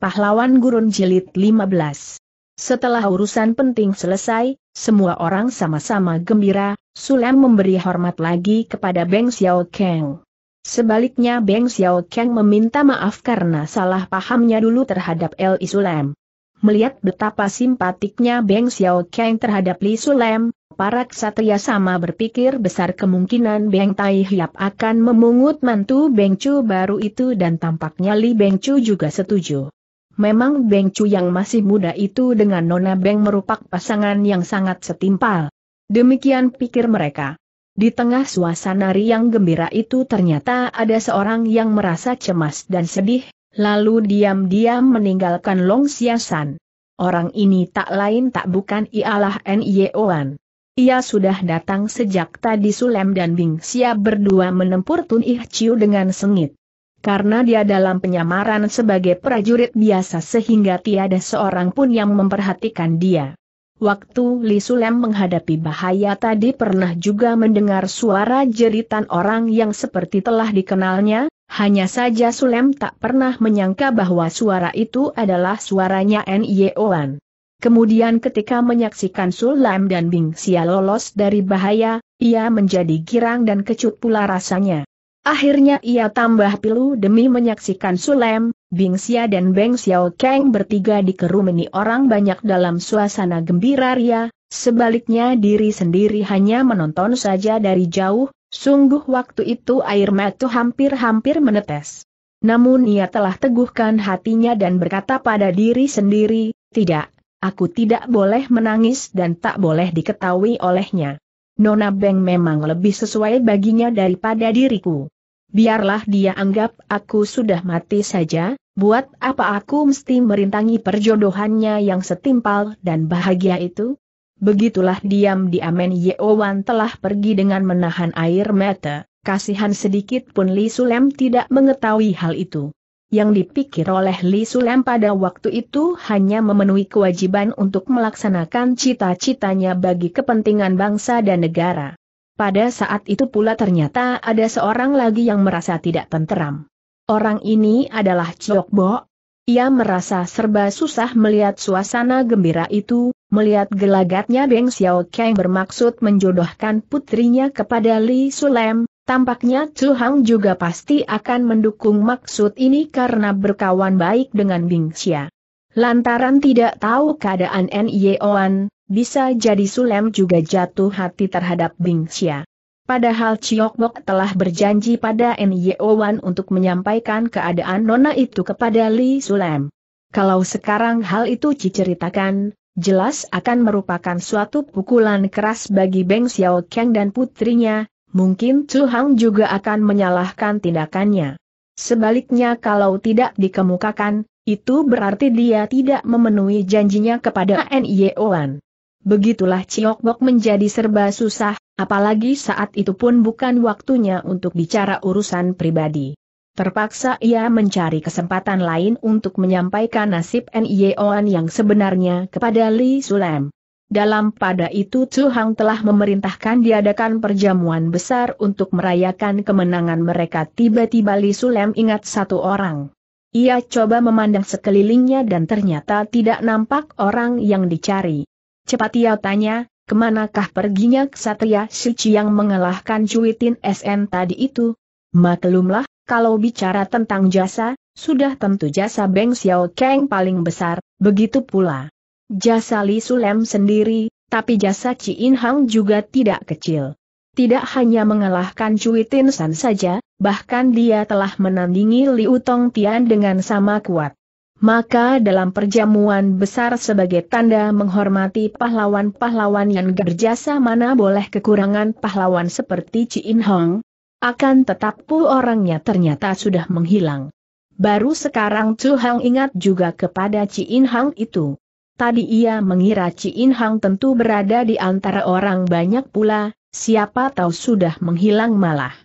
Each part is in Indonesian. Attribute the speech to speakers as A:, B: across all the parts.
A: Pahlawan Gurun Jelit 15 Setelah urusan penting selesai, semua orang sama-sama gembira, Sulam memberi hormat lagi kepada Beng Xiao Kang. Sebaliknya Beng Xiao Kang meminta maaf karena salah pahamnya dulu terhadap Li Sulam. Melihat betapa simpatiknya Beng Xiao Kang terhadap Li Sulam, para ksatria sama berpikir besar kemungkinan Beng Tai Hiap akan memungut mantu Beng Chu baru itu dan tampaknya Li Beng Chu juga setuju. Memang Beng Chu yang masih muda itu dengan Nona Beng merupak pasangan yang sangat setimpal. Demikian pikir mereka. Di tengah suasana riang gembira itu ternyata ada seorang yang merasa cemas dan sedih, lalu diam-diam meninggalkan Long Siasan. Orang ini tak lain tak bukan ialah Nyeoan. Ia sudah datang sejak tadi Sulem dan Bing Xia berdua menempur Tun Ih Chiu dengan sengit. Karena dia dalam penyamaran sebagai prajurit biasa sehingga tiada seorang pun yang memperhatikan dia. Waktu Li Sulem menghadapi bahaya tadi pernah juga mendengar suara jeritan orang yang seperti telah dikenalnya, hanya saja Sulem tak pernah menyangka bahwa suara itu adalah suaranya N.Y.O.An. Kemudian ketika menyaksikan Sulem dan Bing Xia lolos dari bahaya, ia menjadi girang dan kecut pula rasanya. Akhirnya ia tambah pilu demi menyaksikan Sulem, Bing Xia dan Beng Xiao Kang bertiga dikerumuni orang banyak dalam suasana gembira ria, sebaliknya diri sendiri hanya menonton saja dari jauh, sungguh waktu itu air mata hampir-hampir menetes. Namun ia telah teguhkan hatinya dan berkata pada diri sendiri, tidak, aku tidak boleh menangis dan tak boleh diketahui olehnya. Nona Beng memang lebih sesuai baginya daripada diriku. Biarlah dia anggap aku sudah mati saja, buat apa aku mesti merintangi perjodohannya yang setimpal dan bahagia itu? Begitulah diam-diamen Yeowan telah pergi dengan menahan air mata, kasihan sedikit pun Li Sulem tidak mengetahui hal itu yang dipikir oleh Li Sulam pada waktu itu hanya memenuhi kewajiban untuk melaksanakan cita-citanya bagi kepentingan bangsa dan negara. Pada saat itu pula ternyata ada seorang lagi yang merasa tidak tenteram. Orang ini adalah Chok Bo. Ia merasa serba susah melihat suasana gembira itu, melihat gelagatnya Beng Xiao Kang bermaksud menjodohkan putrinya kepada Li Sulem, Tampaknya Chu Hang juga pasti akan mendukung maksud ini karena berkawan baik dengan Bing Xia. Lantaran tidak tahu keadaan N.Y.O.An, bisa jadi Sulem juga jatuh hati terhadap Bing Xia. Padahal Chiok Bok telah berjanji pada N.Y.O.Wan untuk menyampaikan keadaan Nona itu kepada Li Sulem. Kalau sekarang hal itu diceritakan, jelas akan merupakan suatu pukulan keras bagi Beng Xiao Kang dan putrinya, mungkin Tuhang juga akan menyalahkan tindakannya. Sebaliknya kalau tidak dikemukakan, itu berarti dia tidak memenuhi janjinya kepada N.I.O.An. Begitulah Ciokbok menjadi serba susah, apalagi saat itu pun bukan waktunya untuk bicara urusan pribadi. Terpaksa ia mencari kesempatan lain untuk menyampaikan nasib N.I.O.An yang sebenarnya kepada Li Sulem. Dalam pada itu Chu Hang telah memerintahkan diadakan perjamuan besar untuk merayakan kemenangan mereka tiba-tiba Li Sulem ingat satu orang. Ia coba memandang sekelilingnya dan ternyata tidak nampak orang yang dicari. Cepat ia tanya, kemanakah perginya Ksatria Suci yang mengalahkan cuitin SN tadi itu? Maklumlah, kalau bicara tentang jasa, sudah tentu jasa Beng Xiao Kang paling besar, begitu pula Jasa Li Sulem sendiri, tapi jasa Ci In Hang juga tidak kecil. Tidak hanya mengalahkan Cui Tin San saja, bahkan dia telah menandingi Li Utong Tian dengan sama kuat. Maka dalam perjamuan besar sebagai tanda menghormati pahlawan-pahlawan yang berjasa mana boleh kekurangan pahlawan seperti Ci In Hong. Akan tetap pu orangnya ternyata sudah menghilang. Baru sekarang Chu Hang ingat juga kepada Ci In Hang itu. Tadi ia mengira Ciin Hang tentu berada di antara orang banyak pula, siapa tahu sudah menghilang malah.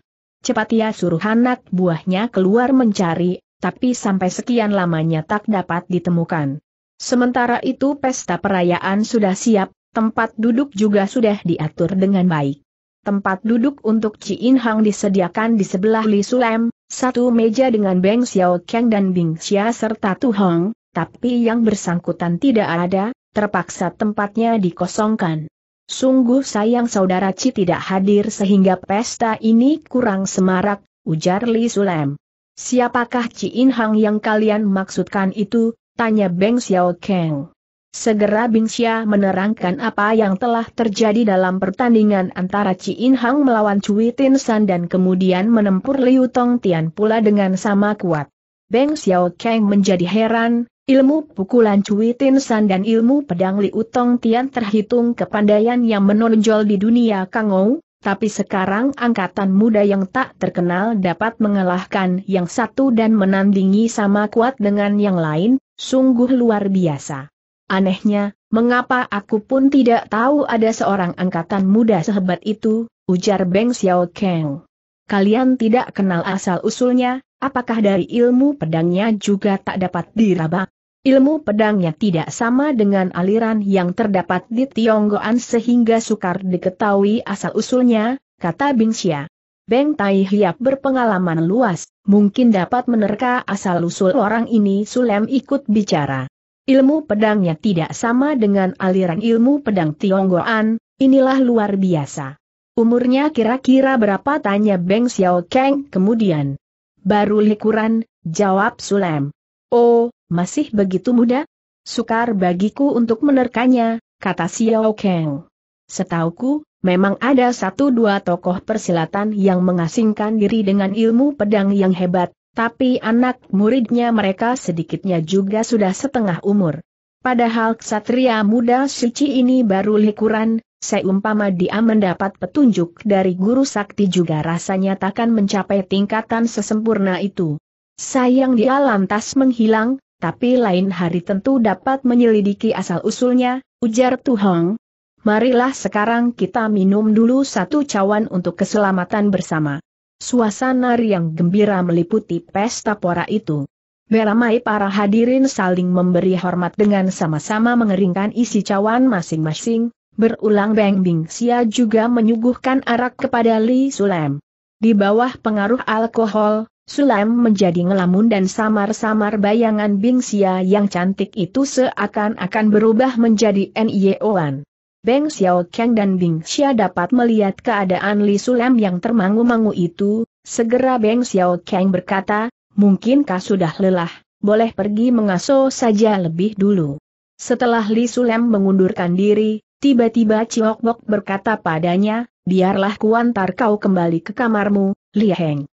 A: Cepat ia suruh anak buahnya keluar mencari, tapi sampai sekian lamanya tak dapat ditemukan. Sementara itu pesta perayaan sudah siap, tempat duduk juga sudah diatur dengan baik. Tempat duduk untuk Ciin Hang disediakan di sebelah Li Sulem, satu meja dengan Beng Xiao Kang dan Bing Xia serta Tu Hong, tapi yang bersangkutan tidak ada, terpaksa tempatnya dikosongkan. Sungguh sayang saudara Ci tidak hadir sehingga pesta ini kurang semarak, ujar Li Sulem. Siapakah Ci In Hang yang kalian maksudkan itu, tanya Beng Xiao Kang. Segera Bing Xia menerangkan apa yang telah terjadi dalam pertandingan antara Ci In Hang melawan Cui Tin San dan kemudian menempur Liu Tong Tian pula dengan sama kuat. Beng Xiao Kang menjadi heran, Ilmu pukulan Cui Tin San dan ilmu pedang liutong Utong Tian terhitung kepandaian yang menonjol di dunia Kangou, tapi sekarang angkatan muda yang tak terkenal dapat mengalahkan yang satu dan menandingi sama kuat dengan yang lain, sungguh luar biasa. Anehnya, mengapa aku pun tidak tahu ada seorang angkatan muda sehebat itu, ujar Beng Xiao Kang. Kalian tidak kenal asal-usulnya, apakah dari ilmu pedangnya juga tak dapat diraba? Ilmu pedangnya tidak sama dengan aliran yang terdapat di Tionggoan sehingga sukar diketahui asal-usulnya, kata Bingxia. Beng Tai Hiap berpengalaman luas, mungkin dapat menerka asal-usul orang ini Sulem ikut bicara. Ilmu pedangnya tidak sama dengan aliran ilmu pedang Tionggoan, inilah luar biasa. Umurnya kira-kira berapa tanya Beng Xiao Kang kemudian. Baru likuran, jawab Sulem. Oh, masih begitu muda? Sukar bagiku untuk menerkanya, kata Xiao Kang. Setauku, memang ada satu dua tokoh persilatan yang mengasingkan diri dengan ilmu pedang yang hebat, tapi anak muridnya mereka sedikitnya juga sudah setengah umur. Padahal ksatria muda suci ini baru likuran, seumpama dia mendapat petunjuk dari guru sakti juga rasanya takkan mencapai tingkatan sesempurna itu. Sayang dia lantas menghilang, tapi lain hari tentu dapat menyelidiki asal-usulnya, ujar Tuhong. Marilah sekarang kita minum dulu satu cawan untuk keselamatan bersama. Suasana riang gembira meliputi pesta pora itu. Beramai para hadirin saling memberi hormat dengan sama-sama mengeringkan isi cawan masing-masing, berulang Beng Bing Xia juga menyuguhkan arak kepada Li Sulem. Di bawah pengaruh alkohol, Sulam menjadi ngelamun dan samar-samar bayangan Bingsia yang cantik itu seakan-akan berubah menjadi N.I.O.an. Beng Xiao Kang dan Bing Xia dapat melihat keadaan Li Sulam yang termangu-mangu itu, segera Beng Xiao Kang berkata, mungkinkah sudah lelah, boleh pergi mengaso saja lebih dulu. Setelah Li Sulam mengundurkan diri, tiba-tiba Chiok Bok berkata padanya, biarlah kuantar kau kembali ke kamarmu, Li Heng.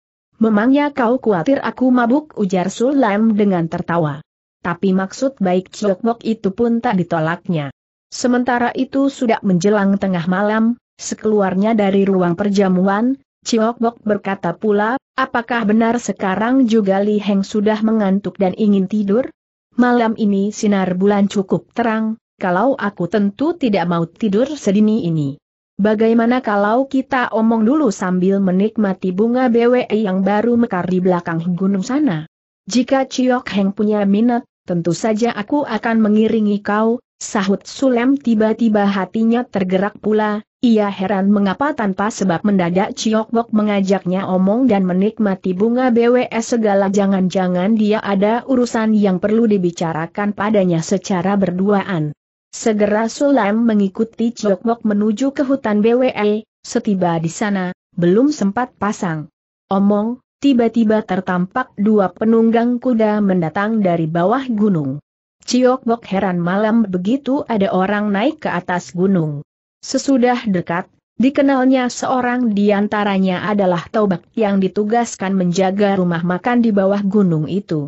A: Memangnya kau khawatir aku mabuk ujar Sulaim dengan tertawa. Tapi maksud baik Ciokmok itu pun tak ditolaknya. Sementara itu sudah menjelang tengah malam, sekeluarnya dari ruang perjamuan, Ciokmok berkata pula, apakah benar sekarang juga Li Heng sudah mengantuk dan ingin tidur? Malam ini sinar bulan cukup terang, kalau aku tentu tidak mau tidur sedini ini. Bagaimana kalau kita omong dulu sambil menikmati bunga BWE yang baru mekar di belakang gunung sana? Jika Ciok Heng punya minat, tentu saja aku akan mengiringi kau, sahut Sulem tiba-tiba hatinya tergerak pula, ia heran mengapa tanpa sebab mendadak Ciok Bok mengajaknya omong dan menikmati bunga BWE. segala jangan-jangan dia ada urusan yang perlu dibicarakan padanya secara berduaan. Segera Sulam mengikuti Ciokmok menuju ke hutan BWE, setiba di sana, belum sempat pasang. Omong, tiba-tiba tertampak dua penunggang kuda mendatang dari bawah gunung. Ciokbok heran malam begitu ada orang naik ke atas gunung. Sesudah dekat, dikenalnya seorang di antaranya adalah Taubak yang ditugaskan menjaga rumah makan di bawah gunung itu.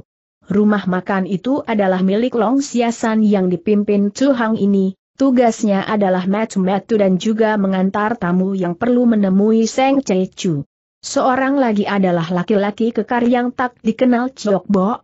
A: Rumah makan itu adalah milik Long Siasan yang dipimpin Chu Hang ini, tugasnya adalah metu-metu dan juga mengantar tamu yang perlu menemui Seng Chai Chu. Seorang lagi adalah laki-laki kekar yang tak dikenal Chok Bo.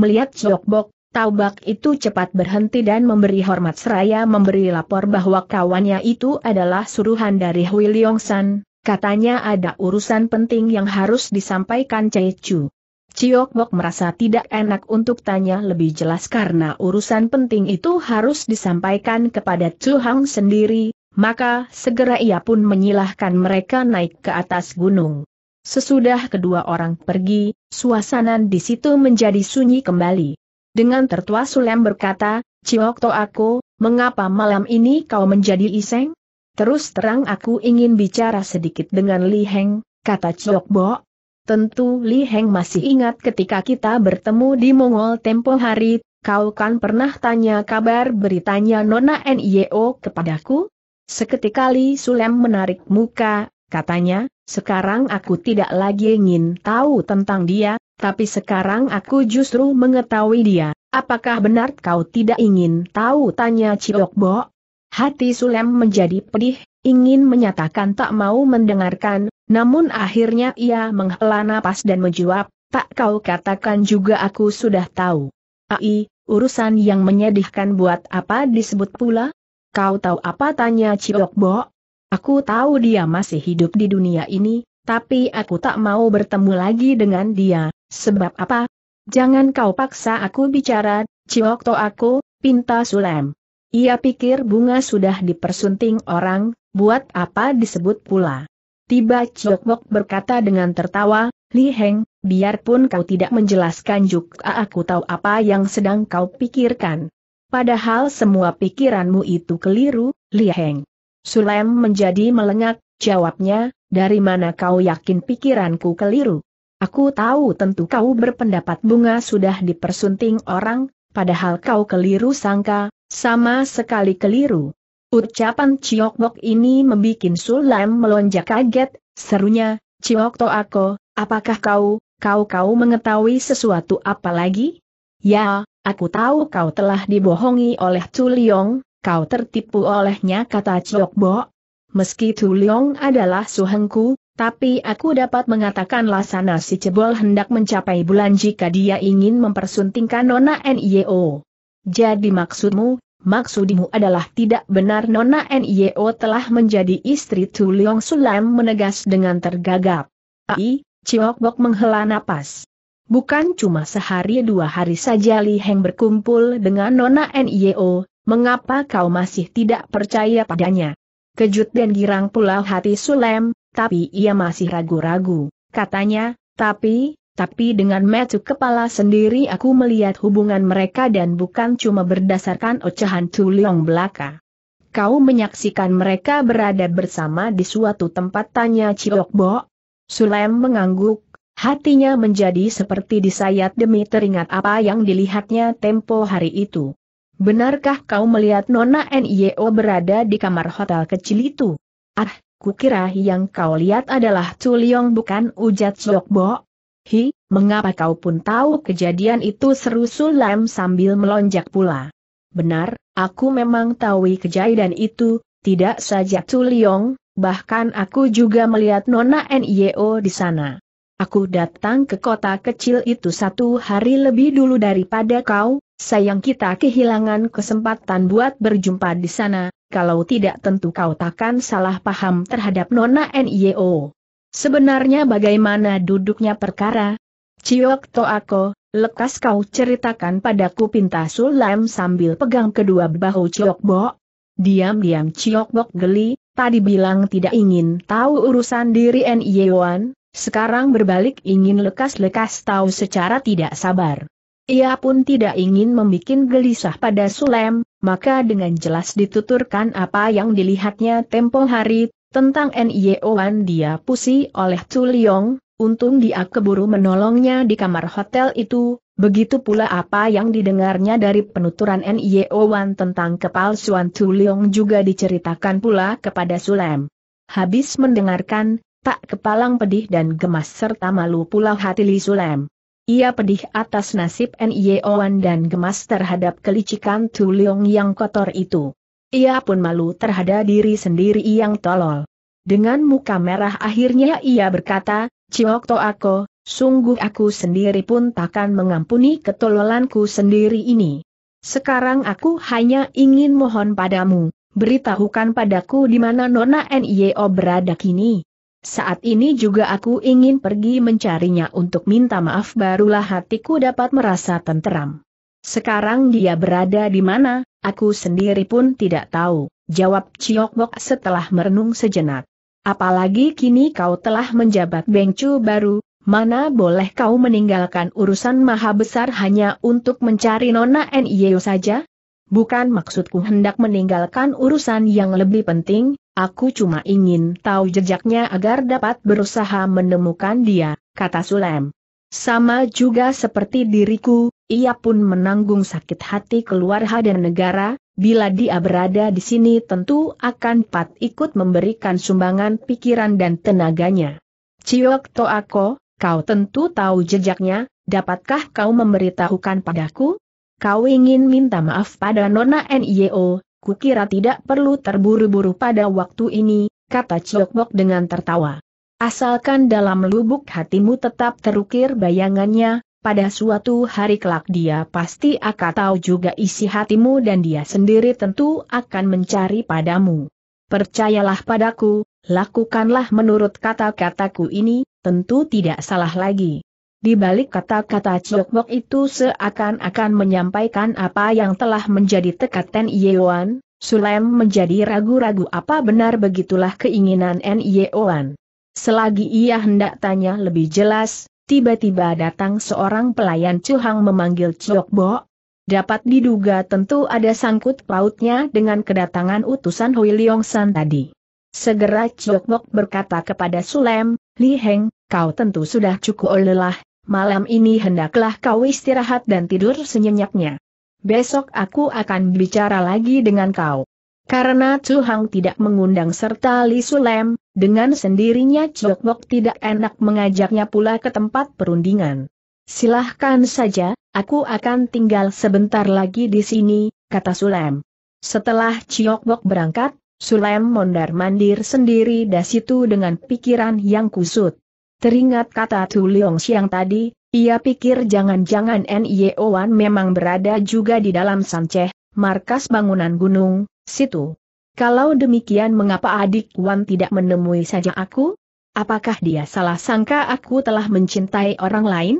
A: Melihat Chok Bo, Taubak itu cepat berhenti dan memberi hormat seraya memberi lapor bahwa kawannya itu adalah suruhan dari Hui Leong San, katanya ada urusan penting yang harus disampaikan Chu. Ciok Mok merasa tidak enak untuk tanya lebih jelas karena urusan penting itu harus disampaikan kepada Chu Hang sendiri, maka segera ia pun menyilahkan mereka naik ke atas gunung. Sesudah kedua orang pergi, suasana di situ menjadi sunyi kembali. Dengan tertua Sulem berkata, Ciok To aku, mengapa malam ini kau menjadi iseng? Terus terang aku ingin bicara sedikit dengan Li Heng, kata Ciok Bok. Tentu Li Heng masih ingat ketika kita bertemu di Mongol tempo hari, kau kan pernah tanya kabar beritanya Nona NIO kepadaku? Seketika Li Sulem menarik muka, katanya, sekarang aku tidak lagi ingin tahu tentang dia, tapi sekarang aku justru mengetahui dia. Apakah benar kau tidak ingin tahu? Tanya Ciok Bo. Hati Sulem menjadi pedih, ingin menyatakan tak mau mendengarkan, namun akhirnya ia menghela napas dan menjawab, tak kau katakan juga aku sudah tahu. Ai, urusan yang menyedihkan buat apa disebut pula? Kau tahu apa tanya Ciok Bo? Aku tahu dia masih hidup di dunia ini, tapi aku tak mau bertemu lagi dengan dia, sebab apa? Jangan kau paksa aku bicara, Ciok To aku, pinta Sulem. Ia pikir bunga sudah dipersunting orang, buat apa disebut pula. Tiba Chiok berkata dengan tertawa, Li Heng, biarpun kau tidak menjelaskan juga aku tahu apa yang sedang kau pikirkan. Padahal semua pikiranmu itu keliru, Li Heng. Sulem menjadi melengak, jawabnya, dari mana kau yakin pikiranku keliru? Aku tahu tentu kau berpendapat bunga sudah dipersunting orang, padahal kau keliru sangka, sama sekali keliru. Ucapan Ciok Bok ini membuat Sulam melonjak kaget, serunya, Ciok To Ako, apakah kau, kau-kau mengetahui sesuatu apa lagi? Ya, aku tahu kau telah dibohongi oleh Tuliong, kau tertipu olehnya kata Ciok Bok. Meski Tuliong adalah suhengku, tapi aku dapat mengatakan lasana si cebol hendak mencapai bulan jika dia ingin mempersuntingkan Nona NIO. Jadi maksudmu, maksudmu adalah tidak benar Nona Nio telah menjadi istri Tu Leong Sulam menegas dengan tergagap. Ai, Ciok Bok menghela napas. Bukan cuma sehari dua hari saja Li Heng berkumpul dengan Nona Nio, mengapa kau masih tidak percaya padanya? Kejut dan girang pula hati Sulam, tapi ia masih ragu-ragu, katanya, tapi, tapi dengan metu kepala sendiri aku melihat hubungan mereka dan bukan cuma berdasarkan ocehan tuliong belaka. Kau menyaksikan mereka berada bersama di suatu tempat tanya Ciok Bo? Sulem mengangguk, hatinya menjadi seperti disayat demi teringat apa yang dilihatnya tempo hari itu. Benarkah kau melihat Nona NIO berada di kamar hotel kecil itu? Ah, kukira yang kau lihat adalah Tuliong bukan ujat Ciok Bo. Hi, mengapa kau pun tahu kejadian itu seru Sulam sambil melonjak pula. Benar, aku memang tahu kejadian itu, tidak saja Tuliong, bahkan aku juga melihat Nona Nio di sana. Aku datang ke kota kecil itu satu hari lebih dulu daripada kau, sayang kita kehilangan kesempatan buat berjumpa di sana, kalau tidak tentu kau takkan salah paham terhadap Nona Nio. Sebenarnya bagaimana duduknya perkara? Ciok Toako, lekas kau ceritakan padaku pinta Sulam sambil pegang kedua bahu Ciok Bok. Diam-diam Ciok Bok geli, tadi bilang tidak ingin tahu urusan diri N.Y.Wan, sekarang berbalik ingin lekas-lekas tahu secara tidak sabar. Ia pun tidak ingin membuat gelisah pada Sulem, maka dengan jelas dituturkan apa yang dilihatnya tempo hari, tentang nio Wan dia pusi oleh Chu Liong, untung dia keburu menolongnya di kamar hotel itu, begitu pula apa yang didengarnya dari penuturan nio Wan tentang kepalsuan Chu Liong juga diceritakan pula kepada Sulem. Habis mendengarkan, tak kepalang pedih dan gemas serta malu pula hati Li Sulem. Ia pedih atas nasib nio Wan dan gemas terhadap kelicikan Chu Liong yang kotor itu. Ia pun malu terhadap diri sendiri yang tolol. Dengan muka merah akhirnya ia berkata, Ciokto aku, sungguh aku sendiri pun takkan mengampuni ketololanku sendiri ini. Sekarang aku hanya ingin mohon padamu, beritahukan padaku di mana Nona Nio berada kini. Saat ini juga aku ingin pergi mencarinya untuk minta maaf barulah hatiku dapat merasa tenteram. Sekarang dia berada di mana? Aku sendiri pun tidak tahu, jawab Ciokbok setelah merenung sejenak. Apalagi kini kau telah menjabat bengcu baru, mana boleh kau meninggalkan urusan maha besar hanya untuk mencari Nona N.I.O. saja? Bukan maksudku hendak meninggalkan urusan yang lebih penting, aku cuma ingin tahu jejaknya agar dapat berusaha menemukan dia, kata Sulem. Sama juga seperti diriku, ia pun menanggung sakit hati keluar dan negara, bila dia berada di sini tentu akan Pat ikut memberikan sumbangan pikiran dan tenaganya. Ciok Toako, kau tentu tahu jejaknya, dapatkah kau memberitahukan padaku? Kau ingin minta maaf pada Nona NIO, kukira tidak perlu terburu-buru pada waktu ini, kata Ciyok dengan tertawa. Asalkan dalam lubuk hatimu tetap terukir bayangannya, pada suatu hari kelak dia pasti akan tahu juga isi hatimu dan dia sendiri tentu akan mencari padamu. Percayalah padaku, lakukanlah menurut kata-kataku ini, tentu tidak salah lagi. Di balik kata-kata ciokmok itu seakan-akan menyampaikan apa yang telah menjadi tekad Yeoan, Sulem menjadi ragu-ragu apa benar begitulah keinginan Yeoan. Selagi ia hendak tanya lebih jelas, tiba-tiba datang seorang pelayan Cuhang memanggil Ciok Bo. Dapat diduga tentu ada sangkut pautnya dengan kedatangan utusan Hui Leong San tadi. Segera Ciok Bo berkata kepada Sulem, Li Heng, kau tentu sudah cukup lelah, malam ini hendaklah kau istirahat dan tidur senyenyaknya. Besok aku akan bicara lagi dengan kau. Karena Cuhang tidak mengundang serta Li Sulem, dengan sendirinya Chok tidak enak mengajaknya pula ke tempat perundingan. Silahkan saja, aku akan tinggal sebentar lagi di sini, kata Sulem. Setelah Chok berangkat, Sulem mondar-mandir sendiri di situ dengan pikiran yang kusut. Teringat kata Tu Leong Siang tadi, ia pikir jangan-jangan e Wan memang berada juga di dalam Sanceh, markas bangunan gunung, situ. Kalau demikian mengapa adik Wan tidak menemui saja aku? Apakah dia salah sangka aku telah mencintai orang lain?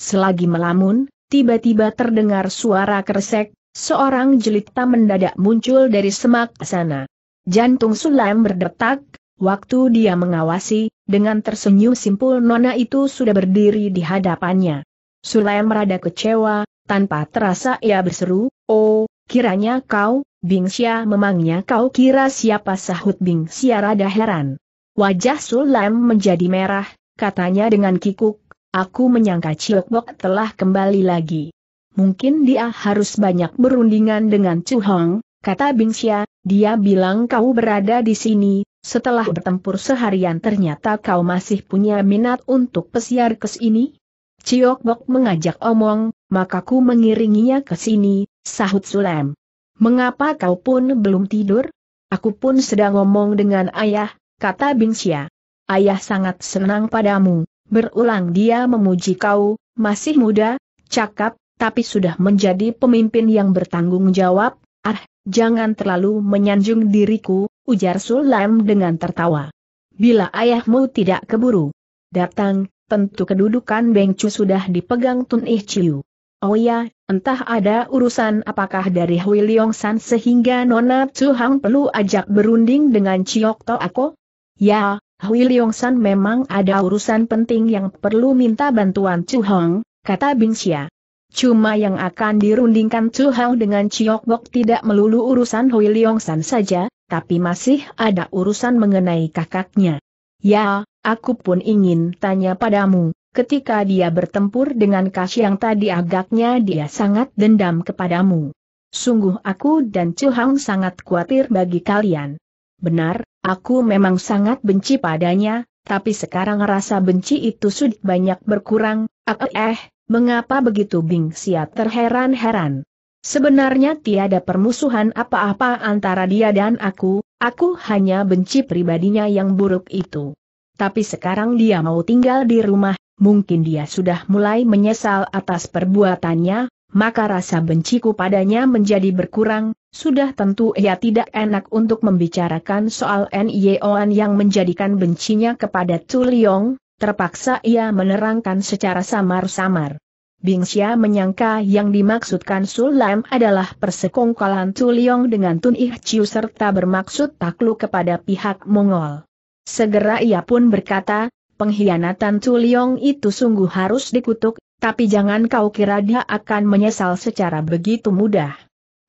A: Selagi melamun, tiba-tiba terdengar suara kersek, seorang jelita mendadak muncul dari semak sana. Jantung Sulaim berdetak, waktu dia mengawasi, dengan tersenyum simpul nona itu sudah berdiri di hadapannya. Sulaim rada kecewa, tanpa terasa ia berseru, Oh, kiranya kau, Xia memangnya kau kira siapa sahut Xia rada heran. Wajah Sulam menjadi merah, katanya dengan kikuk, aku menyangka Ciokbok telah kembali lagi. Mungkin dia harus banyak berundingan dengan Chu Hong, kata Xia, dia bilang kau berada di sini, setelah bertempur seharian ternyata kau masih punya minat untuk pesiar ke sini? Ciokbok mengajak omong, maka ku mengiringinya ke sini, sahut Sulam. Mengapa kau pun belum tidur? Aku pun sedang ngomong dengan ayah, kata Bingsia. Ayah sangat senang padamu, berulang dia memuji kau, masih muda, cakap, tapi sudah menjadi pemimpin yang bertanggung jawab, ah, jangan terlalu menyanjung diriku, ujar Sulam dengan tertawa. Bila ayahmu tidak keburu datang, tentu kedudukan Bengcu sudah dipegang Tun Ih Chiu. Oh ya, entah ada urusan apakah dari Hui Leong San sehingga Nona Chu Hang perlu ajak berunding dengan Chiok To Ako? Ya, Hui Leong San memang ada urusan penting yang perlu minta bantuan Chu Hang, kata Bing Xia. Cuma yang akan dirundingkan Chu Hang dengan Chiok Bok tidak melulu urusan Hui Leong San saja, tapi masih ada urusan mengenai kakaknya. Ya, aku pun ingin tanya padamu, ketika dia bertempur dengan yang tadi agaknya dia sangat dendam kepadamu. Sungguh aku dan Chuhang sangat khawatir bagi kalian. Benar, aku memang sangat benci padanya, tapi sekarang rasa benci itu sudah banyak berkurang, eh, eh, mengapa begitu Bing terheran-heran. Sebenarnya tiada permusuhan apa-apa antara dia dan aku, aku hanya benci pribadinya yang buruk itu. Tapi sekarang dia mau tinggal di rumah mungkin dia sudah mulai menyesal atas perbuatannya, maka rasa benciku padanya menjadi berkurang, sudah tentu ia tidak enak untuk membicarakan soal NIOAN yang menjadikan bencinya kepada Tuliong, terpaksa ia menerangkan secara samar-samar. Bingxia menyangka yang dimaksudkan Sulam adalah persekongkolan Tuliong dengan Tun Ih Chiu serta bermaksud takluk kepada pihak Mongol. Segera ia pun berkata, pengkhianatan Culiong itu sungguh harus dikutuk, tapi jangan kau kira dia akan menyesal secara begitu mudah.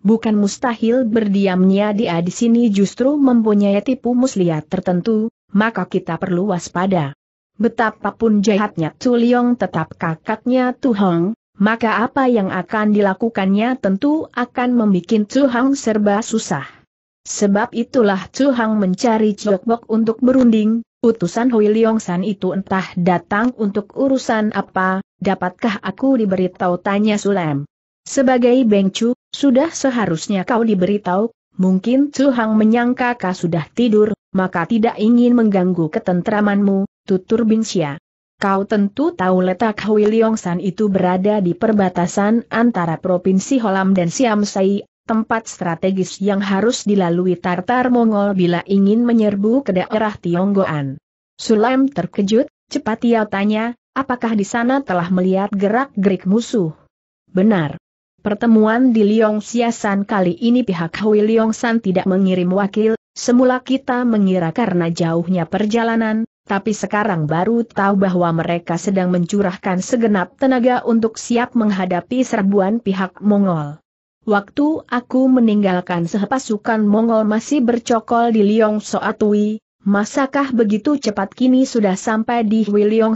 A: Bukan mustahil berdiamnya dia di sini justru mempunyai tipu muslihat tertentu, maka kita perlu waspada. Betapapun jahatnya Culiong tetap kakaknya Hong, maka apa yang akan dilakukannya tentu akan membuat Hong serba susah. Sebab itulah Chu Tuhang mencari Chokbok untuk berunding, Utusan Hui Leong San itu entah datang untuk urusan apa, dapatkah aku diberitahu tanya Sulem. Sebagai Bengcu, sudah seharusnya kau diberitahu, mungkin Chu Hang menyangka kau sudah tidur, maka tidak ingin mengganggu ketentramanmu, tutur Bingxia. Kau tentu tahu letak Hui Leong San itu berada di perbatasan antara Provinsi Holam dan Siam Sai, tempat strategis yang harus dilalui Tartar Mongol bila ingin menyerbu ke daerah Tionggoan. Sulaim terkejut, cepat ia tanya, apakah di sana telah melihat gerak-gerik musuh? Benar. Pertemuan di Liong Siasan kali ini pihak Hui Liong San tidak mengirim wakil, semula kita mengira karena jauhnya perjalanan, tapi sekarang baru tahu bahwa mereka sedang mencurahkan segenap tenaga untuk siap menghadapi serbuan pihak Mongol. Waktu aku meninggalkan sepasukan Mongol masih bercokol di Liong Soatui, masakah begitu cepat kini sudah sampai di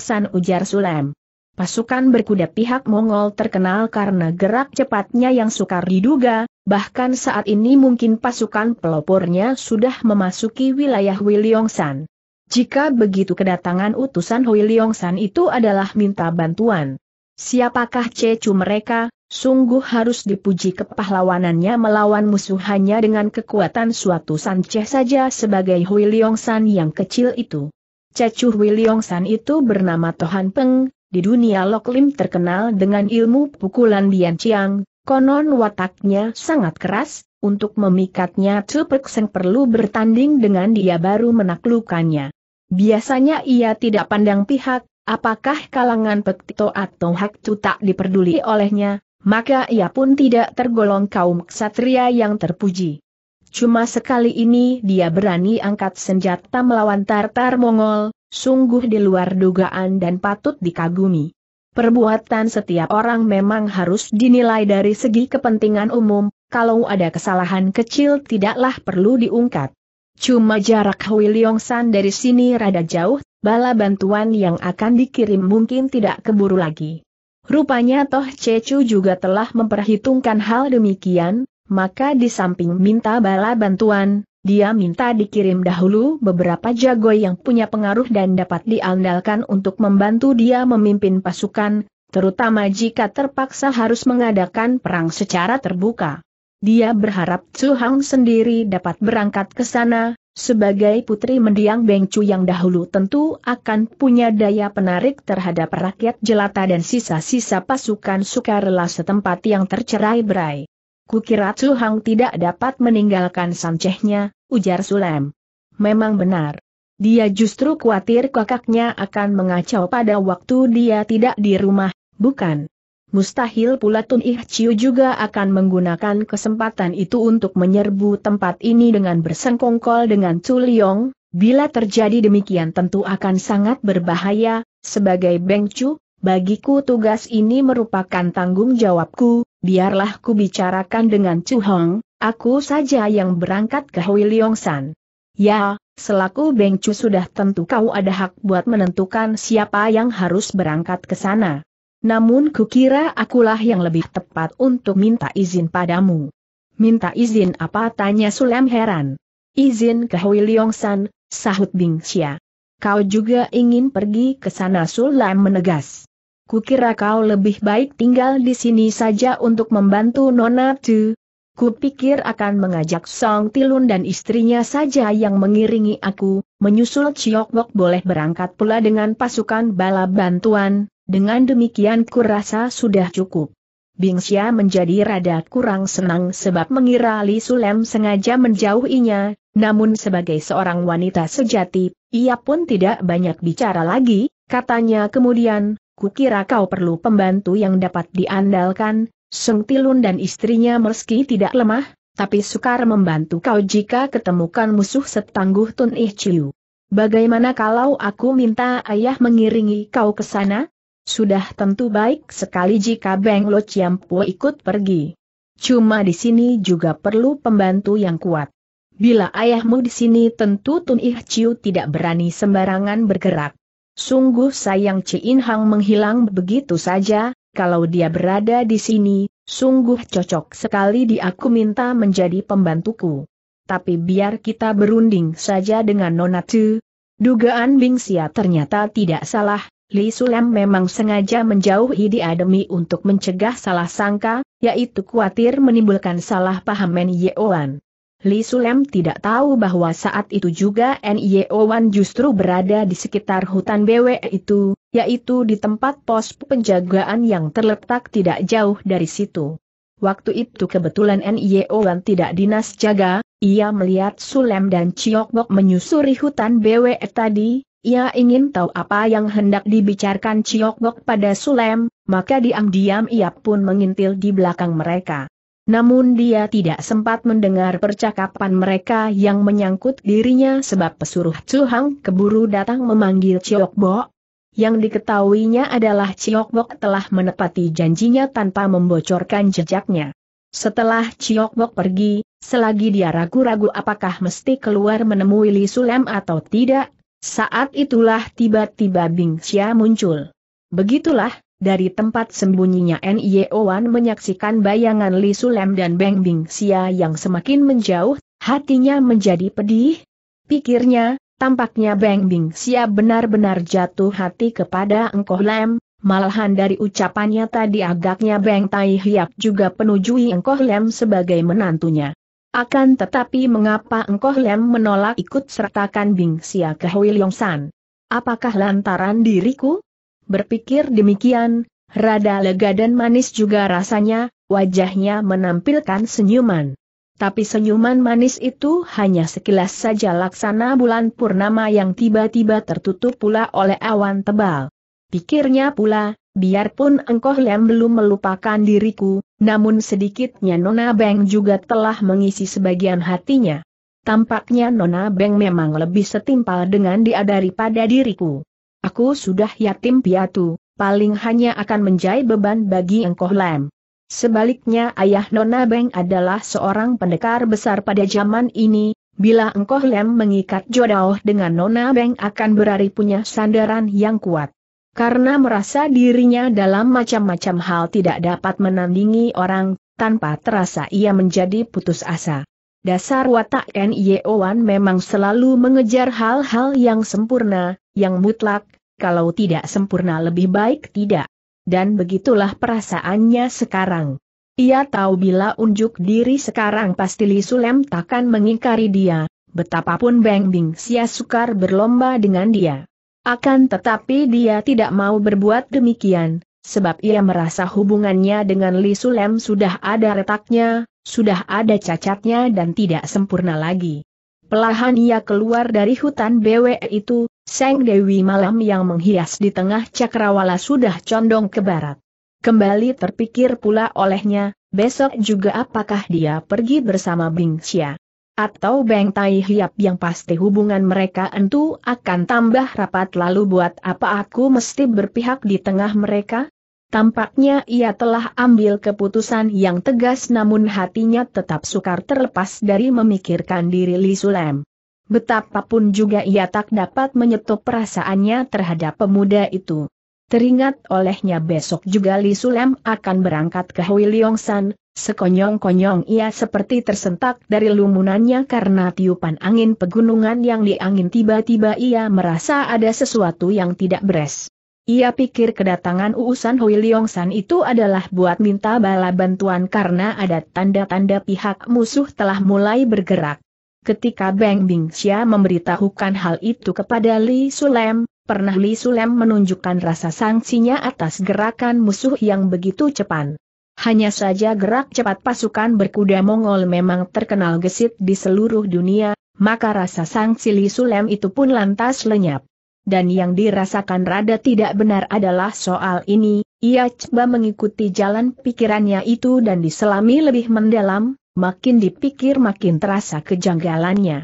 A: San ujar Sulem. Pasukan berkuda pihak Mongol terkenal karena gerak cepatnya yang sukar diduga, bahkan saat ini mungkin pasukan pelopornya sudah memasuki wilayah San. Jika begitu kedatangan utusan San itu adalah minta bantuan. Siapakah cecu mereka, Sungguh harus dipuji kepahlawanannya melawan musuh hanya dengan kekuatan suatu Sanchez saja sebagai Hui Leong San yang kecil itu. Cacu Hui Leong San itu bernama Tohan Peng, di dunia Lok Lim terkenal dengan ilmu pukulan Bian Chiang, konon wataknya sangat keras, untuk memikatnya Pek Seng perlu bertanding dengan dia baru menaklukkannya. Biasanya ia tidak pandang pihak, apakah kalangan Tito atau Tu tak diperduli olehnya, maka ia pun tidak tergolong kaum ksatria yang terpuji. Cuma sekali ini dia berani angkat senjata melawan Tartar Mongol, sungguh di luar dugaan dan patut dikagumi. Perbuatan setiap orang memang harus dinilai dari segi kepentingan umum, kalau ada kesalahan kecil tidaklah perlu diungkat. Cuma jarak Huiliongsan dari sini rada jauh, bala bantuan yang akan dikirim mungkin tidak keburu lagi. Rupanya Toh Cecu juga telah memperhitungkan hal demikian, maka di samping minta bala bantuan, dia minta dikirim dahulu beberapa jago yang punya pengaruh dan dapat diandalkan untuk membantu dia memimpin pasukan, terutama jika terpaksa harus mengadakan perang secara terbuka. Dia berharap Tsu Hang sendiri dapat berangkat ke sana, sebagai putri mendiang Bengcu yang dahulu tentu akan punya daya penarik terhadap rakyat jelata dan sisa-sisa pasukan sukarela setempat yang tercerai berai. Kukira Tsu Hang tidak dapat meninggalkan sancehnya, ujar Sulem. Memang benar. Dia justru khawatir kakaknya akan mengacau pada waktu dia tidak di rumah, bukan? Mustahil pula Tun Ih Chiu juga akan menggunakan kesempatan itu untuk menyerbu tempat ini dengan bersengkongkol dengan Chu Liong, bila terjadi demikian tentu akan sangat berbahaya, sebagai Beng Chu, bagiku tugas ini merupakan tanggung jawabku, biarlah ku bicarakan dengan Chu Hong, aku saja yang berangkat ke Hui Leong San. Ya, selaku Beng Chu sudah tentu kau ada hak buat menentukan siapa yang harus berangkat ke sana. Namun kukira akulah yang lebih tepat untuk minta izin padamu. Minta izin apa tanya Sulem heran. Izin ke Hui Leong San, sahut Bing Xia. Kau juga ingin pergi ke sana Sulem menegas. Kukira kau lebih baik tinggal di sini saja untuk membantu Nona Tu. Kupikir akan mengajak Song Tilun dan istrinya saja yang mengiringi aku, menyusul Chiok Bok boleh berangkat pula dengan pasukan bala bantuan, dengan demikian kurasa sudah cukup. Bingxia menjadi rada kurang senang sebab mengira Li Sulem sengaja menjauhinya, namun sebagai seorang wanita sejati, ia pun tidak banyak bicara lagi, katanya kemudian, kukira kau perlu pembantu yang dapat diandalkan, Seng Tilun dan istrinya meski tidak lemah, tapi sukar membantu kau jika ketemukan musuh setangguh Tun Ih Chiu. Bagaimana kalau aku minta ayah mengiringi kau ke sana? Sudah tentu baik sekali jika Beng Lo Po ikut pergi. Cuma di sini juga perlu pembantu yang kuat. Bila ayahmu di sini tentu Tun Ih Chiu tidak berani sembarangan bergerak. Sungguh sayang In Hang menghilang begitu saja, kalau dia berada di sini, sungguh cocok sekali di aku minta menjadi pembantuku. Tapi biar kita berunding saja dengan Nona Tu. Dugaan Bing Xia ternyata tidak salah, Li Sulam memang sengaja menjauhi di Ademi untuk mencegah salah sangka, yaitu khawatir menimbulkan salah paham Men Yeowan. Li Sulam tidak tahu bahwa saat itu juga Nye Wan justru berada di sekitar hutan BW itu, yaitu di tempat pos penjagaan yang terletak tidak jauh dari situ. Waktu itu kebetulan Nye Wan tidak dinas jaga, ia melihat Sulem dan Ciokbok menyusuri hutan BW tadi, ia ingin tahu apa yang hendak dibicarakan Ciokbok pada Sulem, maka diam-diam ia pun mengintil di belakang mereka. Namun dia tidak sempat mendengar percakapan mereka yang menyangkut dirinya sebab pesuruh Cuhang keburu datang memanggil Ciokbok. Yang diketahuinya adalah Ciokbok telah menepati janjinya tanpa membocorkan jejaknya. Setelah Ciokbok pergi, selagi dia ragu-ragu apakah mesti keluar menemui Li Sulem atau tidak, saat itulah tiba-tiba Bing Xia muncul. Begitulah, dari tempat sembunyinya Nye Owan menyaksikan bayangan Li Sulem dan Beng Bing Xia yang semakin menjauh, hatinya menjadi pedih. Pikirnya, tampaknya Beng Bing Xia benar-benar jatuh hati kepada Engkoh Lem, Malahan dari ucapannya tadi agaknya Beng Tai Hiap juga penujui Engkoh Lem sebagai menantunya. Akan tetapi mengapa engkau lem menolak ikut sertakan Bing Sia ke Hui San? Apakah lantaran diriku? Berpikir demikian, rada lega dan manis juga rasanya, wajahnya menampilkan senyuman. Tapi senyuman manis itu hanya sekilas saja laksana bulan purnama yang tiba-tiba tertutup pula oleh awan tebal. Pikirnya pula, biarpun engkau lem belum melupakan diriku, namun sedikitnya Nona Beng juga telah mengisi sebagian hatinya. Tampaknya Nona Beng memang lebih setimpal dengan dia daripada diriku. Aku sudah yatim piatu, paling hanya akan menjadi beban bagi Engkoh lem. Sebaliknya ayah Nona Beng adalah seorang pendekar besar pada zaman ini, bila Engkoh lem mengikat jodoh dengan Nona Beng akan berari punya sandaran yang kuat. Karena merasa dirinya dalam macam-macam hal tidak dapat menandingi orang, tanpa terasa ia menjadi putus asa. Dasar watak N.Y.O.Wan memang selalu mengejar hal-hal yang sempurna, yang mutlak, kalau tidak sempurna lebih baik tidak. Dan begitulah perasaannya sekarang. Ia tahu bila unjuk diri sekarang pasti Li Sulem takkan mengingkari dia, betapapun Beng Bing Sia sukar berlomba dengan dia. Akan tetapi dia tidak mau berbuat demikian, sebab ia merasa hubungannya dengan Li Sulem sudah ada retaknya, sudah ada cacatnya dan tidak sempurna lagi. Pelahan ia keluar dari hutan BW itu, Seng Dewi malam yang menghias di tengah cakrawala sudah condong ke barat. Kembali terpikir pula olehnya, besok juga apakah dia pergi bersama Bing Xia atau Beng Tai Hiap yang pasti hubungan mereka entu akan tambah rapat lalu buat apa aku mesti berpihak di tengah mereka? Tampaknya ia telah ambil keputusan yang tegas namun hatinya tetap sukar terlepas dari memikirkan diri Li Sulem. Betapapun juga ia tak dapat menyetop perasaannya terhadap pemuda itu. Teringat olehnya besok juga Li Sulem akan berangkat ke Hui San, sekonyong-konyong ia seperti tersentak dari lumunannya karena tiupan angin pegunungan yang diangin tiba-tiba ia merasa ada sesuatu yang tidak beres. Ia pikir kedatangan uusan Hui San itu adalah buat minta bala bantuan karena ada tanda-tanda pihak musuh telah mulai bergerak. Ketika Beng Xia memberitahukan hal itu kepada Li Sulem, pernah Li Sulem menunjukkan rasa sanksinya atas gerakan musuh yang begitu cepat. Hanya saja gerak cepat pasukan berkuda Mongol memang terkenal gesit di seluruh dunia, maka rasa sanksi Li Sulem itu pun lantas lenyap. Dan yang dirasakan rada tidak benar adalah soal ini, ia coba mengikuti jalan pikirannya itu dan diselami lebih mendalam, makin dipikir makin terasa kejanggalannya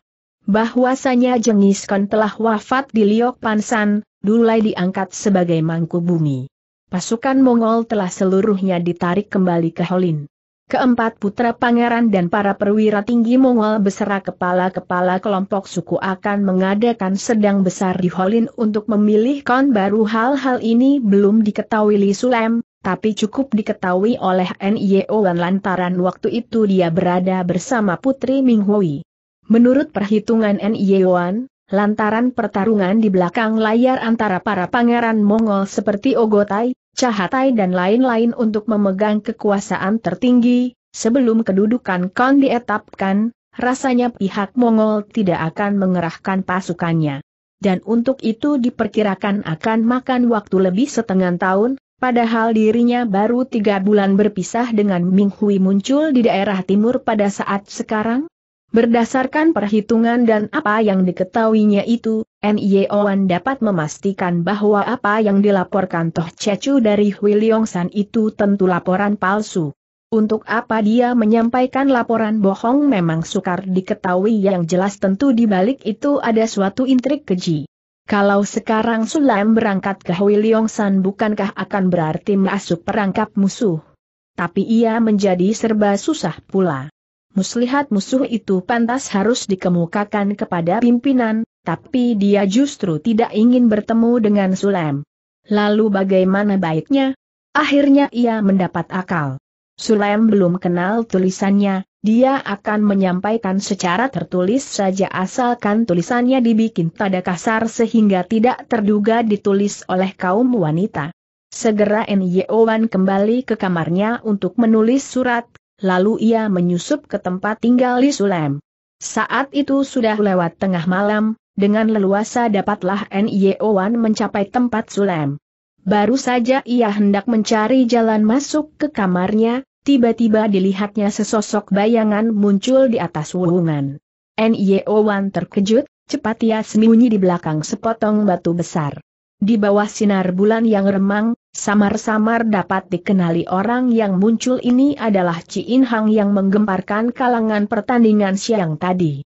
A: bahwasanya Jengis Kon telah wafat di Liok Pansan, Dulai diangkat sebagai mangku bumi. Pasukan Mongol telah seluruhnya ditarik kembali ke Holin. Keempat putra pangeran dan para perwira tinggi Mongol besera kepala-kepala kelompok suku akan mengadakan sedang besar di Holin untuk memilih kon baru hal-hal ini belum diketahui Li Sulem, tapi cukup diketahui oleh NIO lantaran waktu itu dia berada bersama Putri Minghui. Menurut perhitungan N.I.Wan, e lantaran pertarungan di belakang layar antara para pangeran Mongol seperti Ogotai, Cahatai dan lain-lain untuk memegang kekuasaan tertinggi, sebelum kedudukan Khan dietapkan, rasanya pihak Mongol tidak akan mengerahkan pasukannya. Dan untuk itu diperkirakan akan makan waktu lebih setengah tahun, Padahal dirinya baru tiga bulan berpisah dengan Ming Hui muncul di daerah timur pada saat sekarang, Berdasarkan perhitungan dan apa yang diketahuinya itu, N.I.O.N. dapat memastikan bahwa apa yang dilaporkan Toh Cecu dari Hui San itu tentu laporan palsu. Untuk apa dia menyampaikan laporan bohong memang sukar diketahui yang jelas tentu di balik itu ada suatu intrik keji. Kalau sekarang Sulaim berangkat ke Hui San bukankah akan berarti masuk perangkap musuh? Tapi ia menjadi serba susah pula muslihat musuh itu pantas harus dikemukakan kepada pimpinan, tapi dia justru tidak ingin bertemu dengan Sulem. Lalu bagaimana baiknya? Akhirnya ia mendapat akal. Sulaim belum kenal tulisannya, dia akan menyampaikan secara tertulis saja asalkan tulisannya dibikin tanda kasar sehingga tidak terduga ditulis oleh kaum wanita. Segera Nyo kembali ke kamarnya untuk menulis surat lalu ia menyusup ke tempat tinggal Li Sulem. Saat itu sudah lewat tengah malam, dengan leluasa dapatlah N.Y.O.Wan mencapai tempat Sulem. Baru saja ia hendak mencari jalan masuk ke kamarnya, tiba-tiba dilihatnya sesosok bayangan muncul di atas wuhungan. N.Y.O.Wan terkejut, cepat ia sembunyi di belakang sepotong batu besar. Di bawah sinar bulan yang remang, Samar-samar dapat dikenali orang yang muncul ini adalah in Hang yang menggemparkan kalangan pertandingan siang tadi.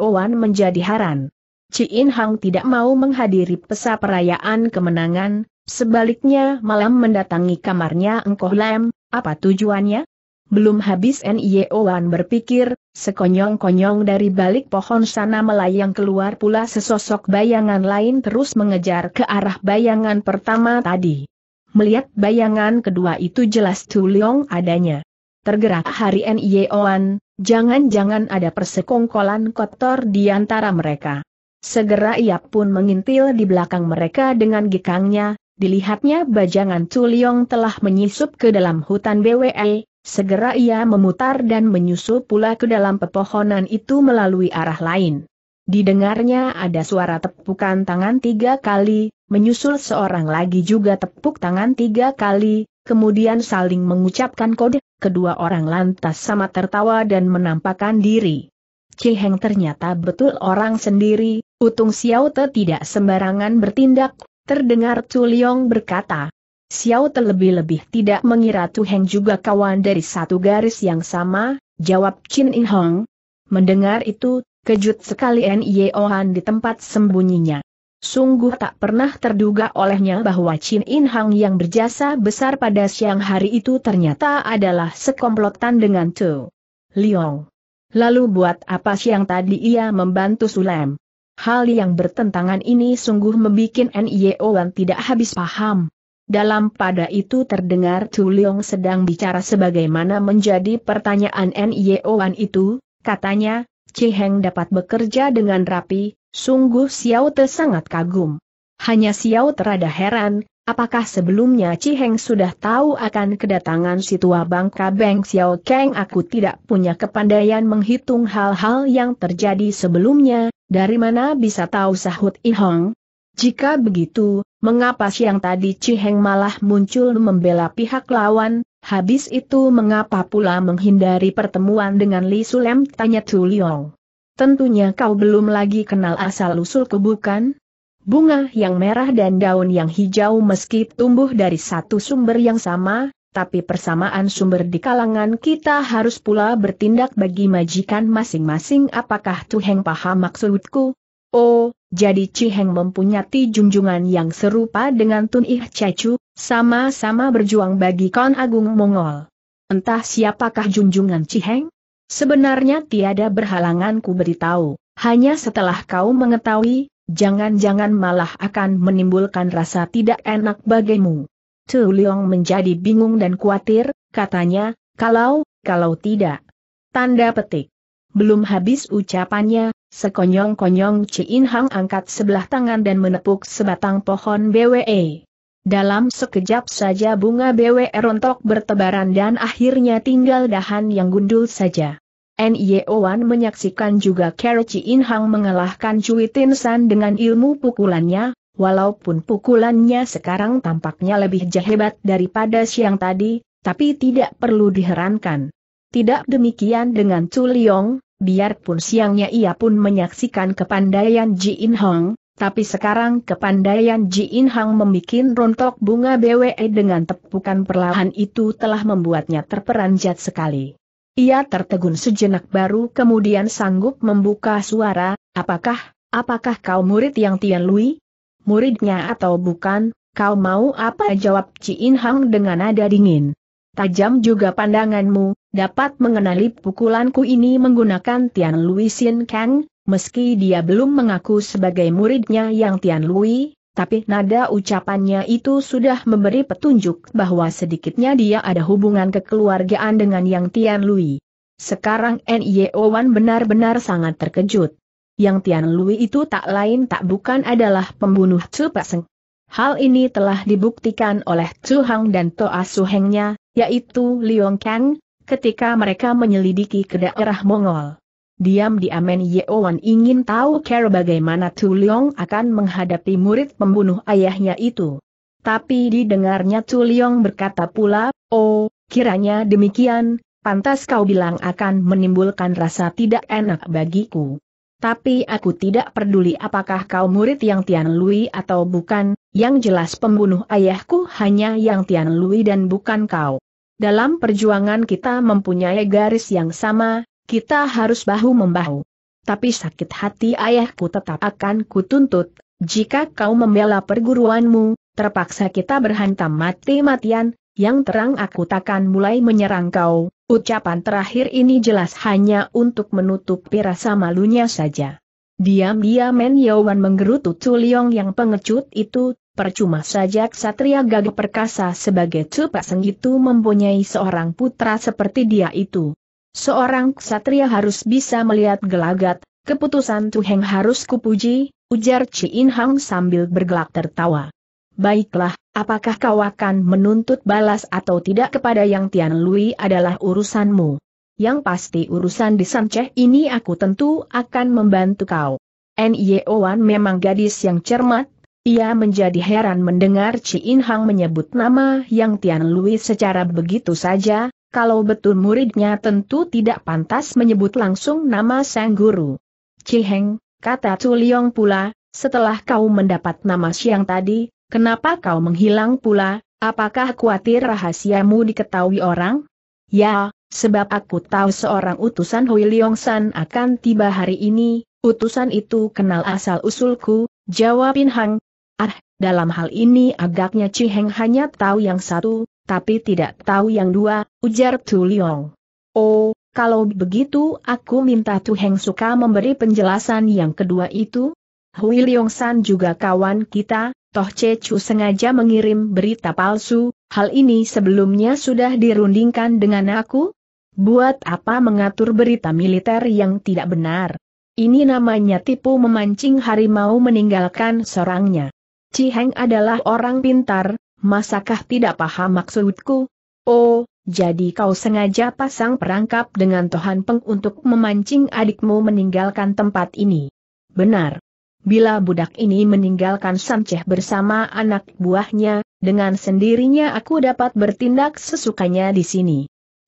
A: Wan menjadi haran. in Hang tidak mau menghadiri pesa perayaan kemenangan, sebaliknya malam mendatangi kamarnya Engkoh Lem, apa tujuannya? Belum habis Nyeoan berpikir, sekonyong-konyong dari balik pohon sana melayang keluar pula sesosok bayangan lain terus mengejar ke arah bayangan pertama tadi. Melihat bayangan kedua itu jelas Tuliong adanya. Tergerak hari Nyeoan, jangan-jangan ada persekongkolan kotor di antara mereka. Segera ia pun mengintil di belakang mereka dengan gekangnya, dilihatnya bajangan Tuliong telah menyisup ke dalam hutan BWE, Segera ia memutar dan menyusul pula ke dalam pepohonan itu melalui arah lain. Didengarnya ada suara tepukan tangan tiga kali, menyusul seorang lagi juga tepuk tangan tiga kali, kemudian saling mengucapkan kode, kedua orang lantas sama tertawa dan menampakkan diri. Ciheng ternyata betul orang sendiri, Utung Xiao Te tidak sembarangan bertindak, terdengar Culiong berkata. Xiao terlebih-lebih tidak mengira Tu Heng juga kawan dari satu garis yang sama, jawab Chin In Hong. Mendengar itu, kejut sekali N.Y.O.Han di tempat sembunyinya. Sungguh tak pernah terduga olehnya bahwa Chin In Hang yang berjasa besar pada siang hari itu ternyata adalah sekomplotan dengan Tu Liong. Lalu buat apa siang tadi ia membantu Sulem? Hal yang bertentangan ini sungguh membuat Nio Wan tidak habis paham. Dalam pada itu terdengar Chu Leong sedang bicara sebagaimana menjadi pertanyaan Wan itu, katanya, Ciheng dapat bekerja dengan rapi, sungguh Xiao Te sangat kagum. Hanya Xiao Te heran, apakah sebelumnya Ciheng sudah tahu akan kedatangan si tua bangka Beng Xiao Kang aku tidak punya kepandaian menghitung hal-hal yang terjadi sebelumnya, dari mana bisa tahu sahut Ihong, jika begitu, mengapa siang tadi Ciheng malah muncul membela pihak lawan, habis itu mengapa pula menghindari pertemuan dengan Li Sulem tanya Tu Liong. Tentunya kau belum lagi kenal asal-usulku bukan? Bunga yang merah dan daun yang hijau meski tumbuh dari satu sumber yang sama, tapi persamaan sumber di kalangan kita harus pula bertindak bagi majikan masing-masing apakah Tuheng paham maksudku? Oh, jadi Ciheng mempunyai junjungan yang serupa dengan Tun Ih Cecu, sama-sama berjuang bagi Kon Agung Mongol. Entah siapakah junjungan Ciheng? Sebenarnya tiada berhalangan ku beritahu, hanya setelah kau mengetahui, jangan-jangan malah akan menimbulkan rasa tidak enak bagimu. Tu Leong menjadi bingung dan khawatir, katanya, kalau, kalau tidak. Tanda petik. Belum habis ucapannya, Sekonyong-konyong Ciin Hang angkat sebelah tangan dan menepuk sebatang pohon BWE. Dalam sekejap saja bunga BWE rontok bertebaran dan akhirnya tinggal dahan yang gundul saja. Wan menyaksikan juga Carol Ciin Hang mengalahkan Cui Tin San dengan ilmu pukulannya, walaupun pukulannya sekarang tampaknya lebih jahebat daripada siang tadi, tapi tidak perlu diherankan. Tidak demikian dengan Chu Liong, biarpun siangnya ia pun menyaksikan kepandaian Ji In Hong, tapi sekarang kepandaian Ji In hong membuat rontok bunga BWE dengan tepukan perlahan itu telah membuatnya terperanjat sekali. Ia tertegun sejenak baru kemudian sanggup membuka suara, apakah, apakah kau murid yang Tian Lui? Muridnya atau bukan, kau mau apa jawab Ji In hong dengan nada dingin tajam juga pandanganmu, dapat mengenali pukulanku ini menggunakan Tian Lui Kang, meski dia belum mengaku sebagai muridnya yang Tian Lui, tapi nada ucapannya itu sudah memberi petunjuk bahwa sedikitnya dia ada hubungan kekeluargaan dengan yang Tian Lui. Sekarang Nio Wan benar-benar sangat terkejut. Yang Tian Lui itu tak lain tak bukan adalah pembunuh Tsu Paseng. Hal ini telah dibuktikan oleh Tsu Hang dan Toa Su Hengnya, yaitu Liong Kang, ketika mereka menyelidiki ke daerah Mongol. diam diam Yeowan ingin tahu cara bagaimana Tu Liong akan menghadapi murid pembunuh ayahnya itu. Tapi didengarnya Tu Liong berkata pula, oh, kiranya demikian, pantas kau bilang akan menimbulkan rasa tidak enak bagiku. Tapi aku tidak peduli apakah kau murid yang Tian Lui atau bukan, yang jelas pembunuh ayahku hanya yang Tian Lui dan bukan kau. Dalam perjuangan kita mempunyai garis yang sama, kita harus bahu-membahu. Tapi sakit hati ayahku tetap akan kutuntut, jika kau membela perguruanmu, terpaksa kita berhantam mati-matian, yang terang aku takkan mulai menyerang kau. Ucapan terakhir ini jelas hanya untuk menutupi rasa malunya saja. Diam-diam Men Yowan menggerutu Tuliong Yong yang pengecut itu, Percuma saja Ksatria Gagah Perkasa sebagai Cupaseng itu mempunyai seorang putra seperti dia itu. Seorang Ksatria harus bisa melihat gelagat, keputusan Tuheng harus kupuji, ujar In Hang sambil bergelak tertawa. Baiklah, apakah kau akan menuntut balas atau tidak kepada Yang Tian Lui adalah urusanmu. Yang pasti urusan di Sanceh ini aku tentu akan membantu kau. Nye Wan memang gadis yang cermat, ia menjadi heran mendengar Ci In Hang menyebut nama Yang Tian Lui secara begitu saja, kalau betul muridnya tentu tidak pantas menyebut langsung nama sang guru. Ci Heng, kata Tu Liong pula, setelah kau mendapat nama siang tadi, kenapa kau menghilang pula, apakah khawatir rahasiamu diketahui orang? Ya, sebab aku tahu seorang utusan Hui Liong San akan tiba hari ini, utusan itu kenal asal-usulku, jawab In Hang, Ah, dalam hal ini agaknya Ciheng hanya tahu yang satu, tapi tidak tahu yang dua, ujar Tu Liong. Oh, kalau begitu aku minta Tu Heng suka memberi penjelasan yang kedua itu. Hui Liong San juga kawan kita, Toh Che Chu sengaja mengirim berita palsu, hal ini sebelumnya sudah dirundingkan dengan aku? Buat apa mengatur berita militer yang tidak benar? Ini namanya tipu memancing harimau meninggalkan seorangnya. Ciheng adalah orang pintar, masakah tidak paham maksudku? Oh, jadi kau sengaja pasang perangkap dengan Tohan Peng untuk memancing adikmu meninggalkan tempat ini. Benar. Bila budak ini meninggalkan Samceh bersama anak buahnya, dengan sendirinya aku dapat bertindak sesukanya di sini.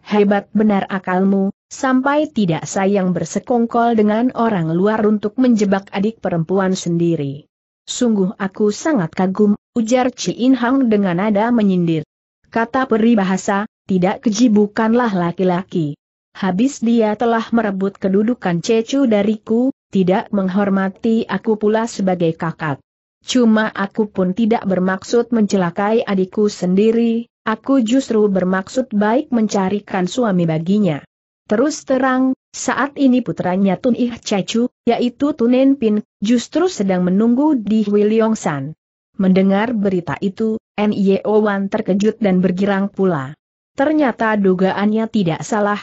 A: Hebat benar akalmu, sampai tidak sayang bersekongkol dengan orang luar untuk menjebak adik perempuan sendiri. Sungguh aku sangat kagum, ujar Chi In Hang dengan nada menyindir. Kata peribahasa, tidak keji bukanlah laki-laki. Habis dia telah merebut kedudukan Cecu dariku, tidak menghormati aku pula sebagai kakak. Cuma aku pun tidak bermaksud mencelakai adikku sendiri, aku justru bermaksud baik mencarikan suami baginya. Terus terang, saat ini putranya Tun Ih Cecu, yaitu Tunen Pin, justru sedang menunggu di San. Mendengar berita itu, Nio Wan terkejut dan bergirang pula. Ternyata dugaannya tidak salah,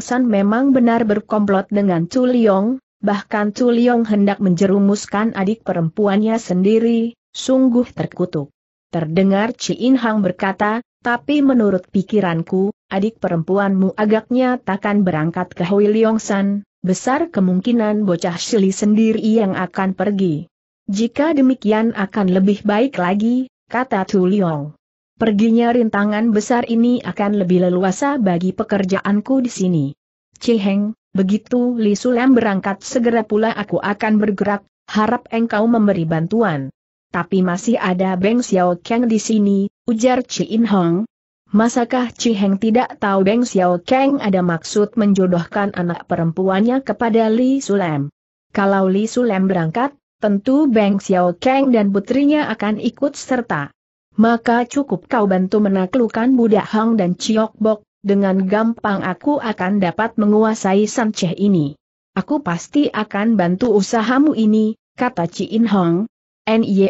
A: San memang benar berkomplot dengan Chu Liong, bahkan Chu Liong hendak menjerumuskan adik perempuannya sendiri, sungguh terkutuk. Terdengar Chi In Hang berkata, tapi menurut pikiranku, adik perempuanmu agaknya takkan berangkat ke Hui Leongsan, besar kemungkinan bocah Shili sendiri yang akan pergi. Jika demikian akan lebih baik lagi, kata Tu Liong. Perginya rintangan besar ini akan lebih leluasa bagi pekerjaanku di sini. Ciheng, begitu Li Sulem berangkat segera pula aku akan bergerak, harap engkau memberi bantuan. Tapi masih ada Beng Xiao Kang di sini, ujar In Hong. Masakah Chi Heng tidak tahu Beng Xiao Kang ada maksud menjodohkan anak perempuannya kepada Li Sulem? Kalau Li Sulem berangkat, tentu Beng Xiao Kang dan putrinya akan ikut serta. Maka cukup kau bantu menaklukkan budak Hang dan Chiok Bok, dengan gampang aku akan dapat menguasai Sancheh ini. Aku pasti akan bantu usahamu ini, kata In Hong,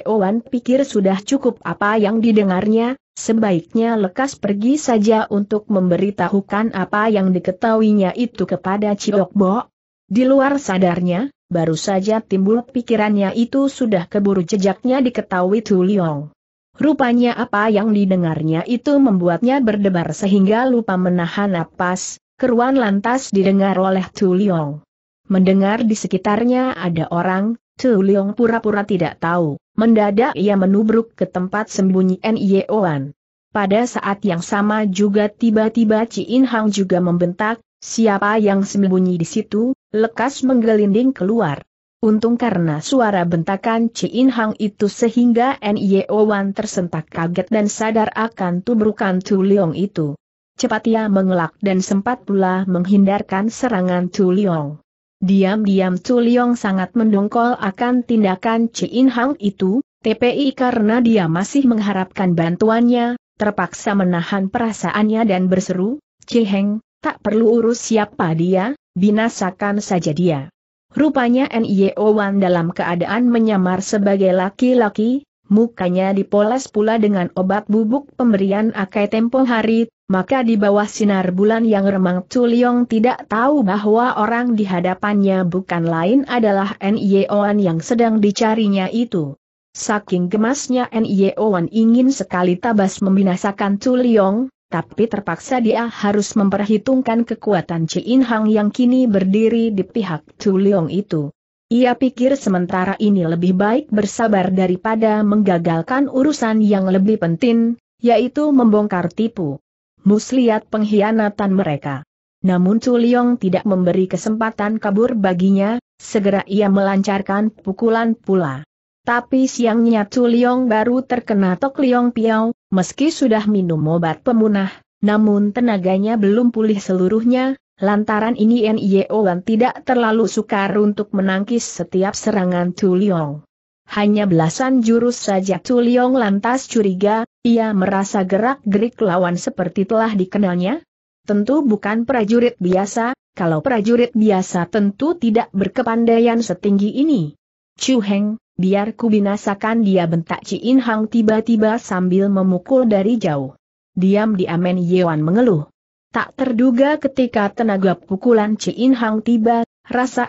A: Wan pikir sudah cukup apa yang didengarnya, sebaiknya lekas pergi saja untuk memberitahukan apa yang diketahuinya itu kepada Ciok Bo. Di luar sadarnya, baru saja timbul pikirannya itu sudah keburu jejaknya diketahui Tu Liong. Rupanya apa yang didengarnya itu membuatnya berdebar sehingga lupa menahan napas, keruan lantas didengar oleh Tu Liong. Mendengar di sekitarnya ada orang, Tu Liong pura-pura tidak tahu, mendadak ia menubruk ke tempat sembunyi N.I.O.an. Pada saat yang sama juga tiba-tiba In Hang juga membentak, siapa yang sembunyi di situ, lekas menggelinding keluar. Untung karena suara bentakan In Hang itu sehingga N.I.O. tersentak kaget dan sadar akan tubrukan Tu Liong itu. Cepat ia mengelak dan sempat pula menghindarkan serangan Tu Liong. Diam-diam Tuliong sangat mendongkol akan tindakan In Hang itu, TPI karena dia masih mengharapkan bantuannya, terpaksa menahan perasaannya dan berseru, Heng, tak perlu urus siapa dia, binasakan saja dia. Rupanya NIO Wan dalam keadaan menyamar sebagai laki-laki, mukanya dipoles pula dengan obat bubuk pemberian Akai tempo hari, maka di bawah sinar bulan yang remang Tuliong tidak tahu bahwa orang di hadapannya bukan lain adalah N.Y.O.N yang sedang dicarinya itu. Saking gemasnya N.Y.O.N ingin sekali tabas membinasakan Tuliong, tapi terpaksa dia harus memperhitungkan kekuatan Chin Hang yang kini berdiri di pihak Tuliong itu. Ia pikir sementara ini lebih baik bersabar daripada menggagalkan urusan yang lebih penting, yaitu membongkar tipu muslihat pengkhianatan mereka. Namun Culiong tidak memberi kesempatan kabur baginya, segera ia melancarkan pukulan pula. Tapi siangnya Culiong baru terkena Tok Liong Piao, meski sudah minum obat pemunah, namun tenaganya belum pulih seluruhnya, Lantaran ini Wan tidak terlalu sukar untuk menangkis setiap serangan Tuliong. Hanya belasan jurus saja Tuliong lantas curiga, ia merasa gerak-gerik lawan seperti telah dikenalnya. Tentu bukan prajurit biasa, kalau prajurit biasa tentu tidak berkepandaian setinggi ini. Chu Heng, biar ku binasakan dia bentak Ci In Hang tiba-tiba sambil memukul dari jauh. Diam-diam Yewan mengeluh. Tak terduga ketika tenaga pukulan Ciin Hang tiba, rasa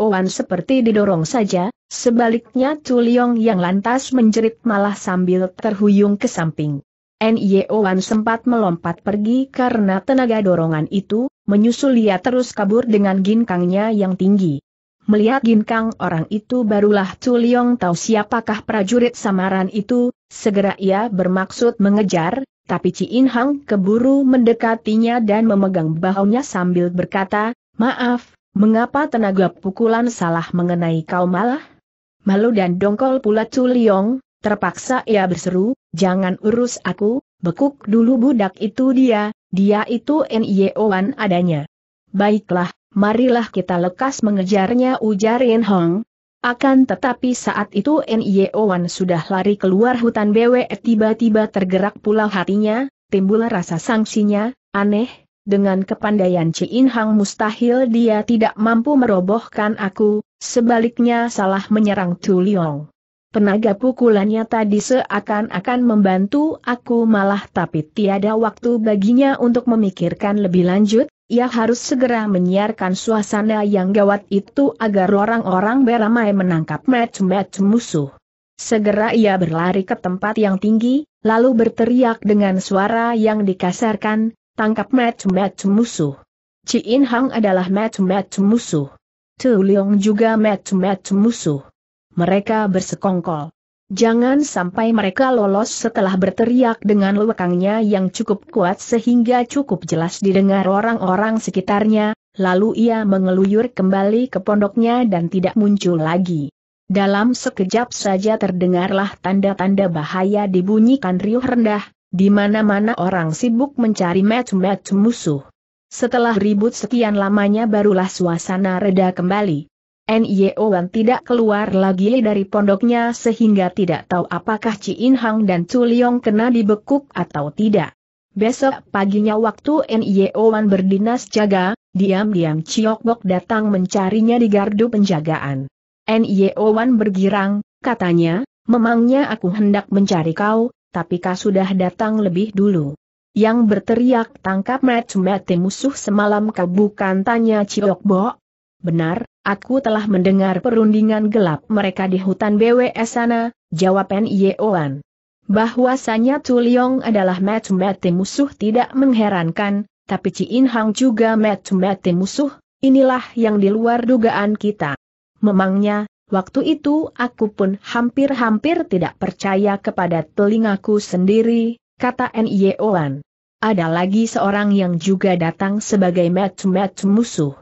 A: Wan seperti didorong saja, sebaliknya Tuliong yang lantas menjerit malah sambil terhuyung ke samping. Wan sempat melompat pergi karena tenaga dorongan itu, menyusul ia terus kabur dengan ginkangnya yang tinggi. Melihat ginkang orang itu barulah Tuliong tahu siapakah prajurit samaran itu, segera ia bermaksud mengejar, tapi Ci Hang keburu mendekatinya dan memegang bahunya sambil berkata, Maaf, mengapa tenaga pukulan salah mengenai kau malah? Malu dan dongkol pula Yong, terpaksa ia berseru, jangan urus aku, bekuk dulu budak itu dia, dia itu N.Y.O.an e adanya. Baiklah, marilah kita lekas mengejarnya ujar Yin Hang, akan tetapi saat itu e Wan sudah lari keluar hutan BWE tiba-tiba tergerak pula hatinya, timbul rasa sanksinya aneh, dengan kepandaian Chin Hang mustahil dia tidak mampu merobohkan aku, sebaliknya salah menyerang Tu Liong. Penaga pukulannya tadi seakan-akan membantu aku malah tapi tiada waktu baginya untuk memikirkan lebih lanjut, ia harus segera menyiarkan suasana yang gawat itu agar orang-orang beramai menangkap match-match musuh. Segera ia berlari ke tempat yang tinggi, lalu berteriak dengan suara yang dikasarkan, tangkap match-match musuh. In Hang adalah match-match musuh. Tu Leong juga match-match musuh. Mereka bersekongkol. Jangan sampai mereka lolos setelah berteriak dengan lewekangnya yang cukup kuat sehingga cukup jelas didengar orang-orang sekitarnya, lalu ia mengeluyur kembali ke pondoknya dan tidak muncul lagi. Dalam sekejap saja terdengarlah tanda-tanda bahaya dibunyikan riuh rendah, di mana-mana orang sibuk mencari match-match musuh. Setelah ribut sekian lamanya barulah suasana reda kembali. Wan tidak keluar lagi dari pondoknya sehingga tidak tahu apakah In Hang dan Chuliong kena dibekuk atau tidak. Besok paginya waktu Wan berdinas jaga, diam-diam Bok datang mencarinya di gardu penjagaan. Wan bergirang, katanya, memangnya aku hendak mencari kau, tapi kau sudah datang lebih dulu. Yang berteriak tangkap mati mati musuh semalam kau bukan tanya Bok? Benar, Aku telah mendengar perundingan gelap mereka di hutan BWS sana, jawab Yeoan. Bahwasanya Tuliong adalah mete musuh tidak mengherankan, tapi In Hang juga mete musuh, inilah yang di luar dugaan kita. Memangnya, waktu itu aku pun hampir-hampir tidak percaya kepada telingaku sendiri, kata Yeoan. Ada lagi seorang yang juga datang sebagai mete musuh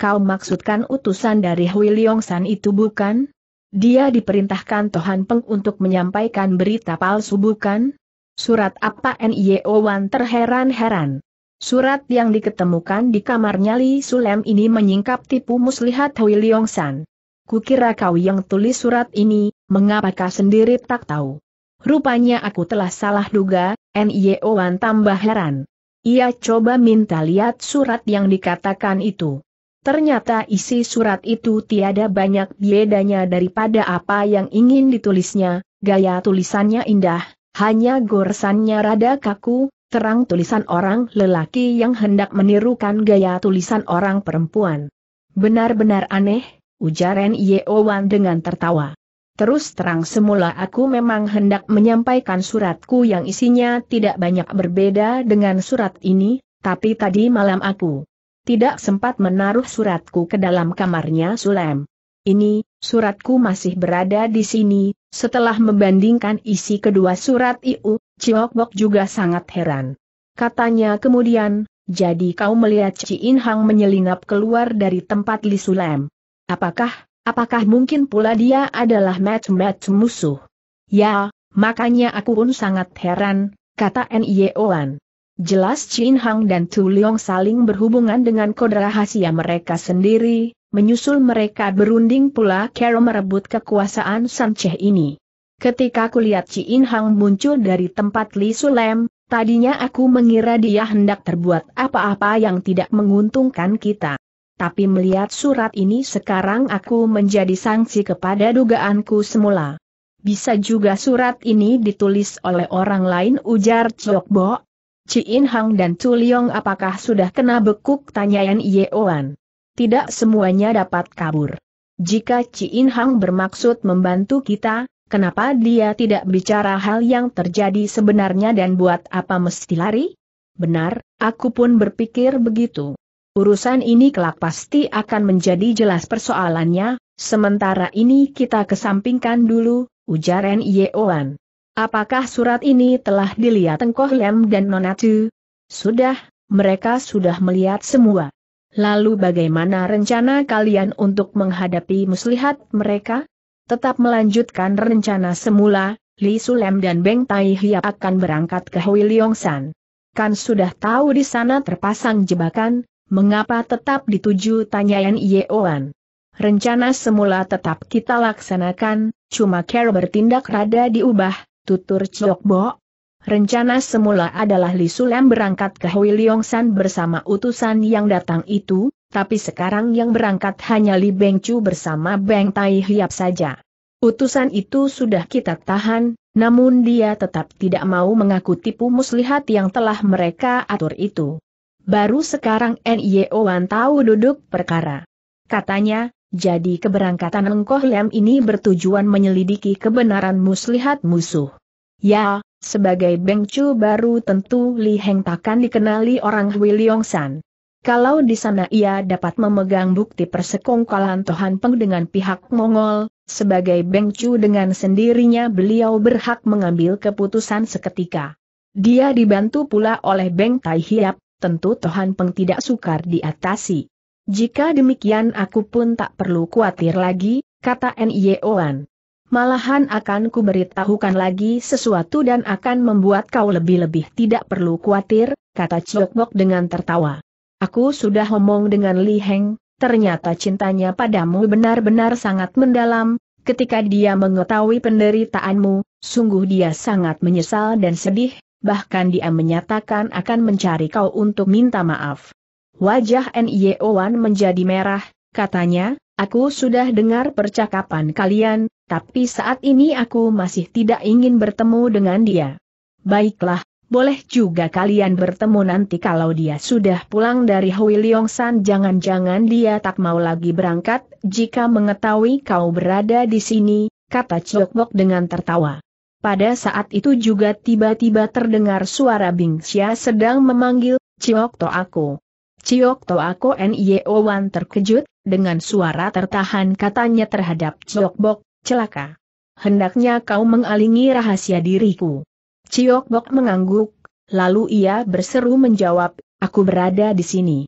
A: kau maksudkan utusan dari Hui Leong San itu bukan? Dia diperintahkan Tohan Peng untuk menyampaikan berita palsu bukan? Surat apa N.I.O. Wan terheran-heran. Surat yang diketemukan di kamarnya Li Sulem ini menyingkap tipu muslihat Hui Leong San. Kukira kau yang tulis surat ini, mengapa kau sendiri tak tahu? Rupanya aku telah salah duga, N.I.O. Wan tambah heran. Ia coba minta lihat surat yang dikatakan itu. Ternyata isi surat itu tiada banyak bedanya daripada apa yang ingin ditulisnya, gaya tulisannya indah, hanya goresannya rada kaku, terang tulisan orang lelaki yang hendak menirukan gaya tulisan orang perempuan. Benar-benar aneh, ujar Yeowan dengan tertawa. Terus terang semula aku memang hendak menyampaikan suratku yang isinya tidak banyak berbeda dengan surat ini, tapi tadi malam aku tidak sempat menaruh suratku ke dalam kamarnya Sulem. Ini, suratku masih berada di sini, setelah membandingkan isi kedua surat Iu, Ciokbok juga sangat heran. Katanya kemudian, jadi kau melihat Ci Inhang menyelinap keluar dari tempat Li Sulem. Apakah, apakah mungkin pula dia adalah match-match musuh? Ya, makanya aku pun sangat heran, kata Nyeoan. Jelas Chin Hang dan Tu Leong saling berhubungan dengan kode rahasia mereka sendiri, menyusul mereka berunding pula Kero merebut kekuasaan Sancheh ini. Ketika kulihat Chin Hang muncul dari tempat Li Sulem, tadinya aku mengira dia hendak terbuat apa-apa yang tidak menguntungkan kita. Tapi melihat surat ini sekarang aku menjadi sanksi kepada dugaanku semula. Bisa juga surat ini ditulis oleh orang lain ujar Chokbo, Ci Hang dan Chu Liong apakah sudah kena bekuk tanyaan Oan. Tidak semuanya dapat kabur. Jika Ci Hang bermaksud membantu kita, kenapa dia tidak bicara hal yang terjadi sebenarnya dan buat apa mesti lari? Benar, aku pun berpikir begitu. Urusan ini kelak pasti akan menjadi jelas persoalannya, sementara ini kita kesampingkan dulu, ujaran Yeoan. Apakah surat ini telah dilihat Engkoh Lem dan Nonatu? Sudah, mereka sudah melihat semua. Lalu bagaimana rencana kalian untuk menghadapi muslihat mereka? Tetap melanjutkan rencana semula, Li Sulem dan Beng Tai Hia akan berangkat ke Hui San. Kan sudah tahu di sana terpasang jebakan, mengapa tetap dituju tanyaan Yeoan? Rencana semula tetap kita laksanakan, cuma Care bertindak rada diubah, tutur Bo. Rencana semula adalah Li Sulam berangkat ke Hui San bersama utusan yang datang itu, tapi sekarang yang berangkat hanya Li Beng Chu bersama Beng Tai Hiap saja. Utusan itu sudah kita tahan, namun dia tetap tidak mau mengaku tipu muslihat yang telah mereka atur itu. Baru sekarang NIO Wan tahu duduk perkara. Katanya, jadi keberangkatan Engkoh Lem ini bertujuan menyelidiki kebenaran muslihat musuh. Ya, sebagai Bengcu baru tentu Li Heng takkan dikenali orang Hui Leong San. Kalau di sana ia dapat memegang bukti persekongkolan Tohan Peng dengan pihak Mongol, sebagai Bengcu dengan sendirinya beliau berhak mengambil keputusan seketika. Dia dibantu pula oleh Beng Tai Hiap, tentu Tohan Peng tidak sukar diatasi. Jika demikian aku pun tak perlu khawatir lagi, kata N.I.O.An. Malahan akan kuberitahukan lagi sesuatu dan akan membuat kau lebih-lebih tidak perlu khawatir, kata Chokbok dengan tertawa. Aku sudah ngomong dengan Li Heng, ternyata cintanya padamu benar-benar sangat mendalam, ketika dia mengetahui penderitaanmu, sungguh dia sangat menyesal dan sedih, bahkan dia menyatakan akan mencari kau untuk minta maaf. Wajah e Wan menjadi merah, katanya, aku sudah dengar percakapan kalian, tapi saat ini aku masih tidak ingin bertemu dengan dia. Baiklah, boleh juga kalian bertemu nanti kalau dia sudah pulang dari Hui San jangan-jangan dia tak mau lagi berangkat, jika mengetahui kau berada di sini, kata Chokbok dengan tertawa. Pada saat itu juga tiba-tiba terdengar suara Bingxia sedang memanggil, Ciok to aku. Ciok Toako Nio Wan terkejut, dengan suara tertahan katanya terhadap Ciok Bok, celaka. Hendaknya kau mengalingi rahasia diriku. Ciok Bok mengangguk, lalu ia berseru menjawab, aku berada di sini.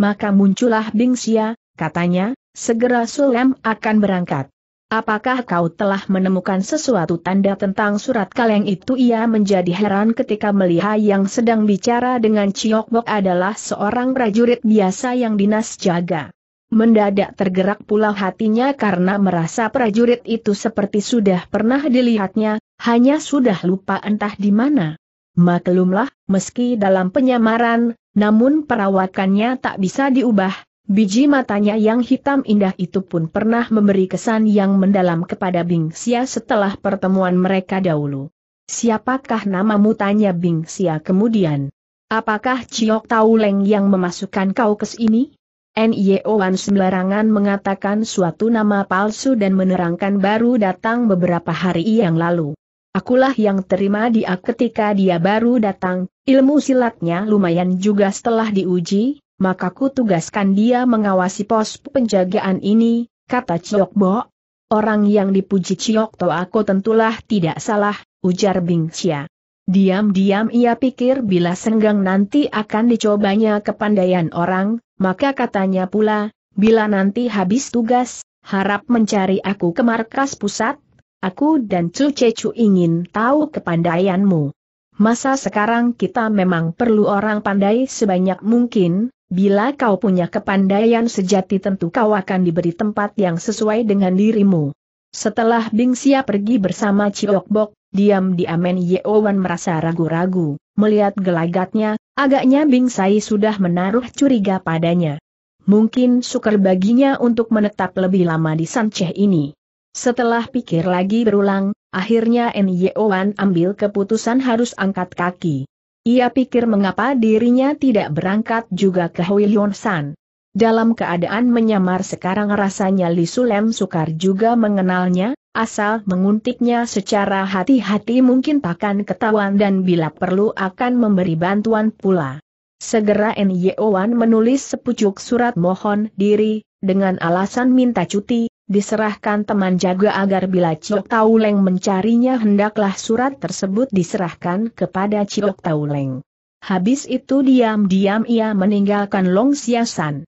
A: Maka muncullah Xia, katanya, segera Sulem akan berangkat. Apakah kau telah menemukan sesuatu tanda tentang surat kaleng itu? Ia menjadi heran ketika melihat yang sedang bicara dengan Ciokbok adalah seorang prajurit biasa yang dinas jaga. Mendadak tergerak pula hatinya karena merasa prajurit itu seperti sudah pernah dilihatnya, hanya sudah lupa entah di mana. Maklumlah, meski dalam penyamaran, namun perawakannya tak bisa diubah, Biji matanya yang hitam indah itu pun pernah memberi kesan yang mendalam kepada Bing Xia setelah pertemuan mereka dahulu. Siapakah namamu tanya Bing Xia kemudian. Apakah Ciok Tauleng yang memasukkan kau ke sini? N.I.O. sembarangan mengatakan suatu nama palsu dan menerangkan baru datang beberapa hari yang lalu. Akulah yang terima dia ketika dia baru datang, ilmu silatnya lumayan juga setelah diuji, maka ku tugaskan dia mengawasi pos penjagaan ini, kata Ciok Bo. Orang yang dipuji Ciok To aku tentulah tidak salah, ujar Bing Xia. Diam-diam ia pikir bila senggang nanti akan dicobanya kepandaian orang, maka katanya pula, bila nanti habis tugas, harap mencari aku ke markas pusat, aku dan Cu Cecu ingin tahu kepandaianmu. Masa sekarang kita memang perlu orang pandai sebanyak mungkin, bila kau punya kepandaian sejati tentu kau akan diberi tempat yang sesuai dengan dirimu. Setelah Bing Xia pergi bersama Ciok Bok, diam-diam Yeowan merasa ragu-ragu, melihat gelagatnya, agaknya Bing Sai sudah menaruh curiga padanya. Mungkin sukar baginya untuk menetap lebih lama di Sanceh ini. Setelah pikir lagi berulang, akhirnya Wan ambil keputusan harus angkat kaki. Ia pikir mengapa dirinya tidak berangkat juga ke Hui San. Dalam keadaan menyamar sekarang rasanya Li Sulem sukar juga mengenalnya, asal menguntiknya secara hati-hati mungkin takkan ketahuan dan bila perlu akan memberi bantuan pula. Segera Wan menulis sepucuk surat mohon diri, dengan alasan minta cuti, diserahkan teman jaga agar bila Ciok Tauleng mencarinya hendaklah surat tersebut diserahkan kepada Ciok Tauleng. Habis itu diam-diam ia meninggalkan Long Siasan.